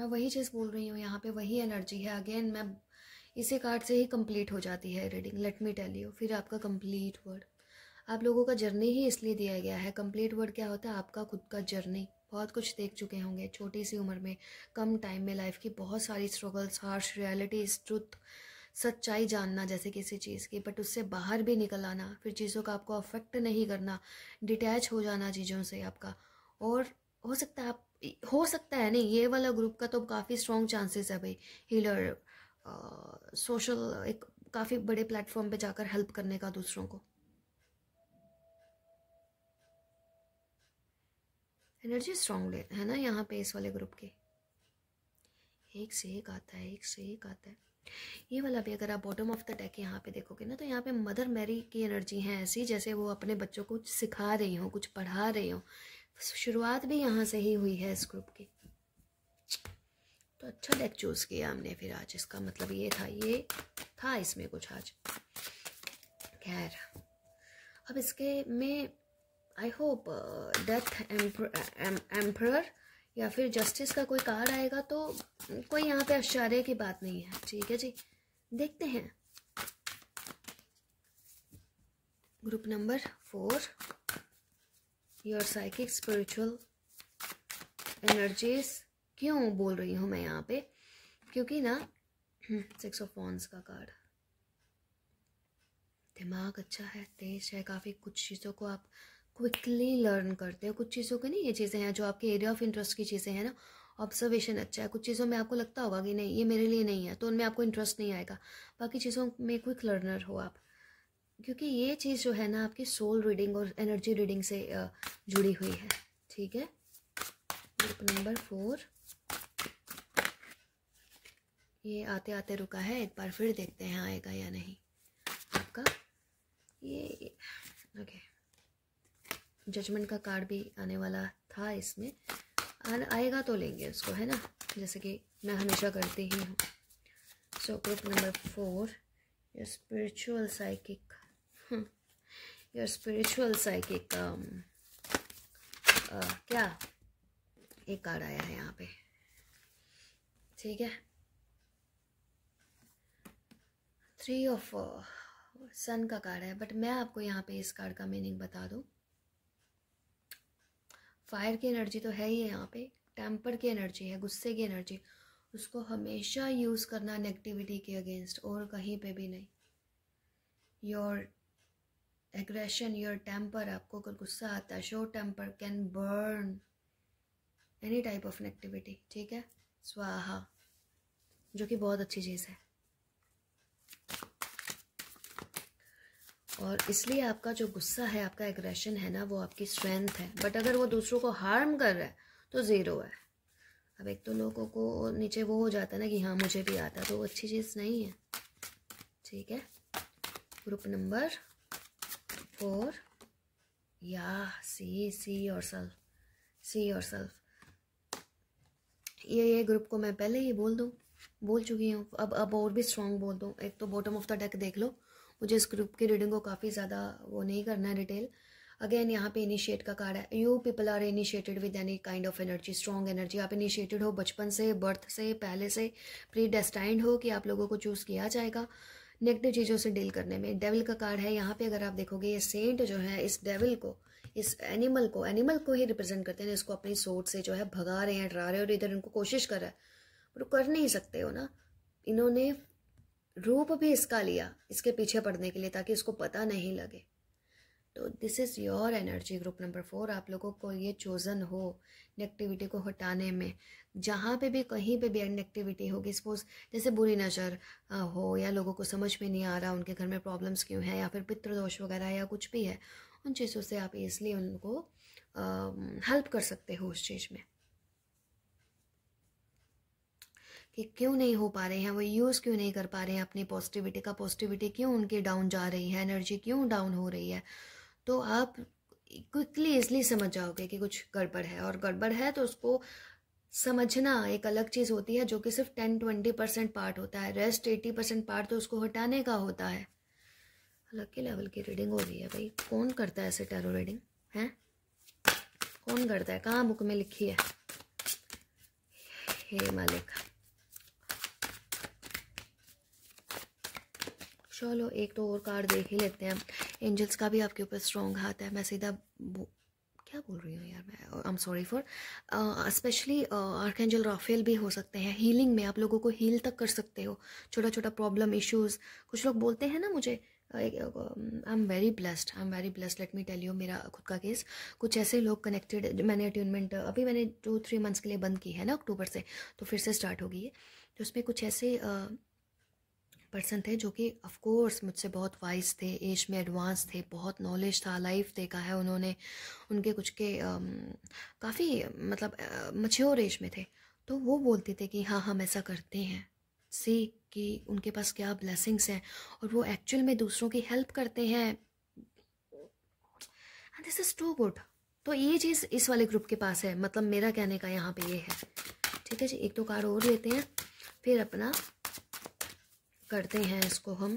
मैं वही चीज़ बोल रही हूँ यहाँ पे वही एनर्जी है अगेन मैं इसी कार्ड से ही कंप्लीट हो जाती है reading let me tell you फिर आपका कंप्लीट वर्ड आप लोगों का जर्नी ही इसलिए दिया गया है कंप्लीट वर्ड क्या होता है आपका खुद का जर्नी बहुत कुछ देख चुके होंगे छोटी सी उम्र में कम टाइम में लाइफ की बहुत सारी स्ट्रगल्स हार्श रियलिटीज़ ट्रुथ सच्चाई जानना जैसे किसी चीज़ की बट उससे बाहर भी निकल आना फिर चीज़ों का आपको अफेक्ट नहीं करना डिटैच हो जाना चीज़ों से आपका और हो सकता है आप हो सकता है नहीं ये वाला ग्रुप का तो काफ़ी स्ट्रॉन्ग चांसेस है भाई हीलर सोशल एक काफ़ी बड़े प्लेटफॉर्म पे जाकर हेल्प करने का दूसरों को एनर्जी स्ट्रांग है ना यहाँ पे इस वाले ग्रुप के एक से एक आता है एक से एक आता है ये वाला भी अगर आप बॉटम ऑफ द डेक यहाँ पे देखोगे ना तो यहाँ पे मदर मैरी की एनर्जी है ऐसी जैसे वो अपने बच्चों को कुछ सिखा रही हो कुछ पढ़ा रही हो शुरुआत भी यहाँ से ही हुई है इस ग्रुप की तो अच्छा डेक चूज़ किया हमने फिर आज इसका मतलब ये था ये था इसमें कुछ आज खैर अब इसके में आई होप डेथ एम्प्रर या फिर जस्टिस का कोई कार्ड आएगा तो कोई यहाँ पे आश्चर्य की बात नहीं है ठीक है जी देखते हैं group number four your psychic spiritual energies क्यों बोल रही हूँ मैं यहाँ पे क्योंकि ना सिक्स ऑफ पॉन्स का कार्ड दिमाग अच्छा है तेज है काफ़ी कुछ चीज़ों को आप क्विकली लर्न करते हो कुछ चीज़ों के नहीं ये चीज़ें हैं जो आपके एरिया ऑफ इंटरेस्ट की चीज़ें हैं ना ऑब्जर्वेशन अच्छा है कुछ चीज़ों में आपको लगता होगा कि नहीं ये मेरे लिए नहीं है तो उनमें आपको इंटरेस्ट नहीं आएगा बाकी चीज़ों में क्विक लर्नर हो आप क्योंकि ये चीज़ जो है ना आपकी सोल रीडिंग और एनर्जी रीडिंग से जुड़ी हुई है ठीक है नंबर फोर ये आते आते रुका है एक बार फिर देखते हैं आएगा या नहीं आपका ये ओके जजमेंट का कार्ड भी आने वाला था इसमें आएगा तो लेंगे उसको है ना जैसे कि मैं हमेशा करती ही हूँ so group number four your spiritual psychic your spiritual psychic क्या एक कार्ड आया है यहाँ पे ठीक है थ्री ऑफ सन का कार्ड है बट मैं आपको यहाँ पे इस कार्ड का मीनिंग बता दूँ फायर की एनर्जी तो है ही है यहाँ पे टेम्पर की एनर्जी है गुस्से की एनर्जी उसको हमेशा यूज़ करना नेगेटिविटी के अगेंस्ट और कहीं पे भी नहीं योर एग्रेशन योर टेम्पर आपको अगर गुस्सा आता है show temper can burn any type of negativity ठीक है स्वाहा जो कि बहुत अच्छी चीज़ है और इसलिए आपका जो गुस्सा है आपका एग्रेशन है ना वो आपकी स्ट्रेंथ है बट अगर वो दूसरों को हार्म कर रहा है तो ज़ीरो है अब एक तो लोगों को नीचे वो हो जाता है ना कि हाँ मुझे भी आता है तो वो अच्छी चीज़ नहीं है ठीक है ग्रुप नंबर फोर या सी सी और सेल्फ सी और सेल्फ ये ये ग्रुप को मैं पहले ही बोल दूँ बोल चुकी हूँ अब अब और भी स्ट्रॉन्ग बोल दूँ एक तो बॉटम ऑफ द डेक देख लो मुझे इस ग्रुप की रीडिंग को काफ़ी ज़्यादा वो नहीं करना है डिटेल अगेन यहाँ पे इनिशिएट का कार्ड है you people are initiated with any kind of energy strong energy आप इनिशिएटेड हो बचपन से बर्थ से पहले से प्री डेस्टाइंड हो कि आप लोगों को चूज़ किया जाएगा नेगेटिव चीज़ों से डील करने में डेविल का कार्ड है यहाँ पे अगर आप देखोगे ये सेंट जो है इस डेविल को इस एनिमल को एनिमल को ही रिप्रेजेंट करते हैं इसको अपनी सोच से जो है भगा रहे हैं डरा रहे हैं और इधर इनको कोशिश कर रहा है पर कर नहीं सकते हो ना इन्होंने रूप भी इसका लिया इसके पीछे पड़ने के लिए ताकि इसको पता नहीं लगे तो this is your energy group number four आप लोगों को ये चोज़न हो नेगेटिविटी को हटाने में जहाँ पे भी कहीं पे भी नेगेटिविटी होगी सपोज जैसे बुरी नज़र हो या लोगों को समझ में नहीं आ रहा उनके घर में प्रॉब्लम्स क्यों है या फिर पितृदोष वगैरह या कुछ भी है उन चीज़ों से आप इसलिए उनको हेल्प कर सकते हो उस चीज़ में कि क्यों नहीं हो पा रहे हैं वो यूज़ क्यों नहीं कर पा रहे हैं अपनी पॉजिटिविटी का पॉजिटिविटी क्यों उनके डाउन जा रही है एनर्जी क्यों डाउन हो रही है तो आप क्विकली इसलिए समझ जाओगे कि कुछ गड़बड़ है और गड़बड़ है तो उसको समझना एक अलग चीज़ होती है जो कि सिर्फ टेन ट्वेंटी परसेंट पार्ट होता है रेस्ट एटी परसेंट पार्ट तो उसको हटाने का होता है अलग के लेवल की रीडिंग हो रही है भाई कौन करता है ऐसे टैरो रीडिंग हैं कौन करता है कहाँ बुक में लिखी है हे मालिक चलो एक तो और कार्ड देख ही लेते हैं एंजल्स का भी आपके ऊपर स्ट्रॉन्ग हाथ है मैं सीधा क्या बोल रही हूँ यार मैं I am sorry for specially archangel Raphael भी हो सकते हैं हीलिंग में आप लोगों को हील तक कर सकते हो छोटा छोटा प्रॉब्लम इश्यूज कुछ लोग बोलते हैं ना मुझे I am very blessed I am very blessed let me tell you मेरा खुद का केस कुछ ऐसे लोग कनेक्टेड मैंने अट्यूनमेंट अभी मैंने टू थ्री मंथ्स के लिए बंद की है ना अक्टूबर से तो फिर से स्टार्ट होगी तो उसमें कुछ ऐसे uh, पर्सन थे जो कि ऑफ कोर्स मुझसे बहुत वाइज थे एज में एडवांस थे बहुत नॉलेज था लाइफ देखा है उन्होंने उनके कुछ के um, काफ़ी मतलब मच्योर uh, एज में थे तो वो बोलते थे कि हाँ हम ऐसा करते हैं सी कि उनके पास क्या ब्लेसिंग्स हैं और वो एक्चुअल में दूसरों की हेल्प करते हैं दिस इज़ टू गुड तो ये चीज़ इस वाले ग्रुप के पास है मतलब मेरा कहने का यहाँ पे ये है ठीक है जी एक दो कार और लेते हैं फिर अपना करते हैं इसको हम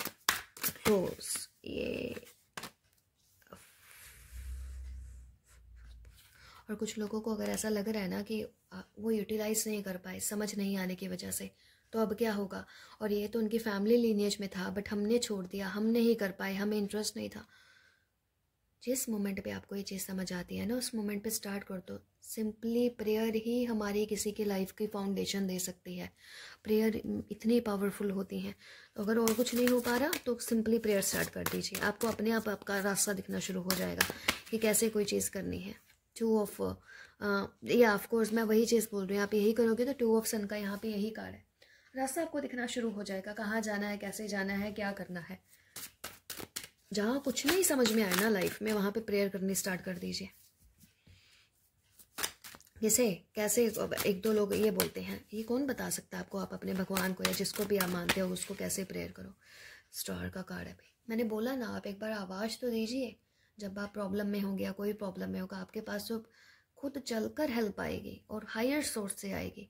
क्लोज तो ये और कुछ लोगों को अगर ऐसा लग रहा है ना कि वो यूटिलाइज नहीं कर पाए समझ नहीं आने की वजह से तो अब क्या होगा और ये तो उनकी फैमिली लीनियज में था बट हमने छोड़ दिया हम नहीं कर पाए हमें इंटरेस्ट नहीं था जिस मोमेंट पे आपको ये चीज़ समझ आती है ना उस मोमेंट पे स्टार्ट कर दो सिंपली प्रेयर ही हमारी किसी की लाइफ की फाउंडेशन दे सकती है प्रेयर इतनी पावरफुल होती हैं अगर और कुछ नहीं हो पा रहा तो सिंपली प्रेयर स्टार्ट कर दीजिए आपको अपने आप आपका रास्ता दिखना शुरू हो जाएगा कि कैसे कोई चीज़ करनी है टू ऑफ या ऑफ कोर्स मैं वही चीज़ बोल रही हूँ आप यही करोगे तो टू ऑफ सन का यहाँ पर यही कार्ड है रास्ता आपको दिखना शुरू हो जाएगा कहाँ जाना है कैसे जाना है क्या करना है जहाँ कुछ नहीं समझ में आए ना लाइफ में वहाँ पे प्रेयर करनी स्टार्ट कर दीजिए जैसे कैसे एक दो लोग ये बोलते हैं ये कौन बता सकता है आपको आप अपने भगवान को या जिसको भी आप मानते हो उसको कैसे प्रेयर करो स्टार का कार्ड है भाई मैंने बोला ना आप एक बार आवाज़ तो दीजिए जब आप प्रॉब्लम में होंगे या कोई प्रॉब्लम में होगा आपके पास तो खुद चल कर हेल्प आएगी और हायर सोर्स से आएगी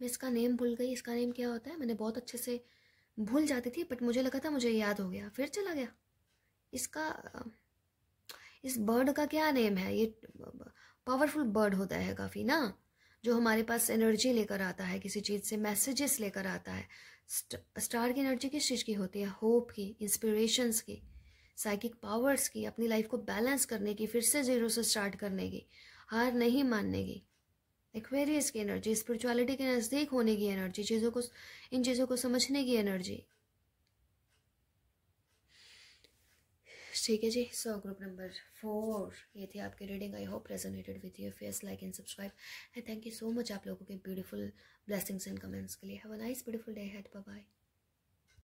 मैं इसका नेम भूल गई इसका नेम क्या होता है मैंने बहुत अच्छे से भूल जाती थी बट मुझे लगा था मुझे याद हो गया फिर चला गया इसका इस बर्ड का क्या नेम है ये पावरफुल बर्ड होता है काफ़ी ना जो हमारे पास एनर्जी लेकर आता है किसी चीज़ से मैसेजेस लेकर आता है स्टार की एनर्जी किस चीज़ की होती है होप की इंस्पिरेशंस की साइकिक पावर्स की अपनी लाइफ को बैलेंस करने की फिर से जीरो से स्टार्ट करने की हार नहीं मानने की एक्वेरियस की एनर्जी स्पिरिचुअलिटी के नज़दीक होने की एनर्जी चीज़ों को इन चीज़ों को समझने की एनर्जी ठीक है जी सो ग्रुप नंबर फोर ये थी आपकी reading I hope resonated with your face like and subscribe and thank you so much आप लोगों के ब्यूटीफुल ब्लेसिंग्स एंड कमेंट्स के लिए have a nice beautiful day ahead bye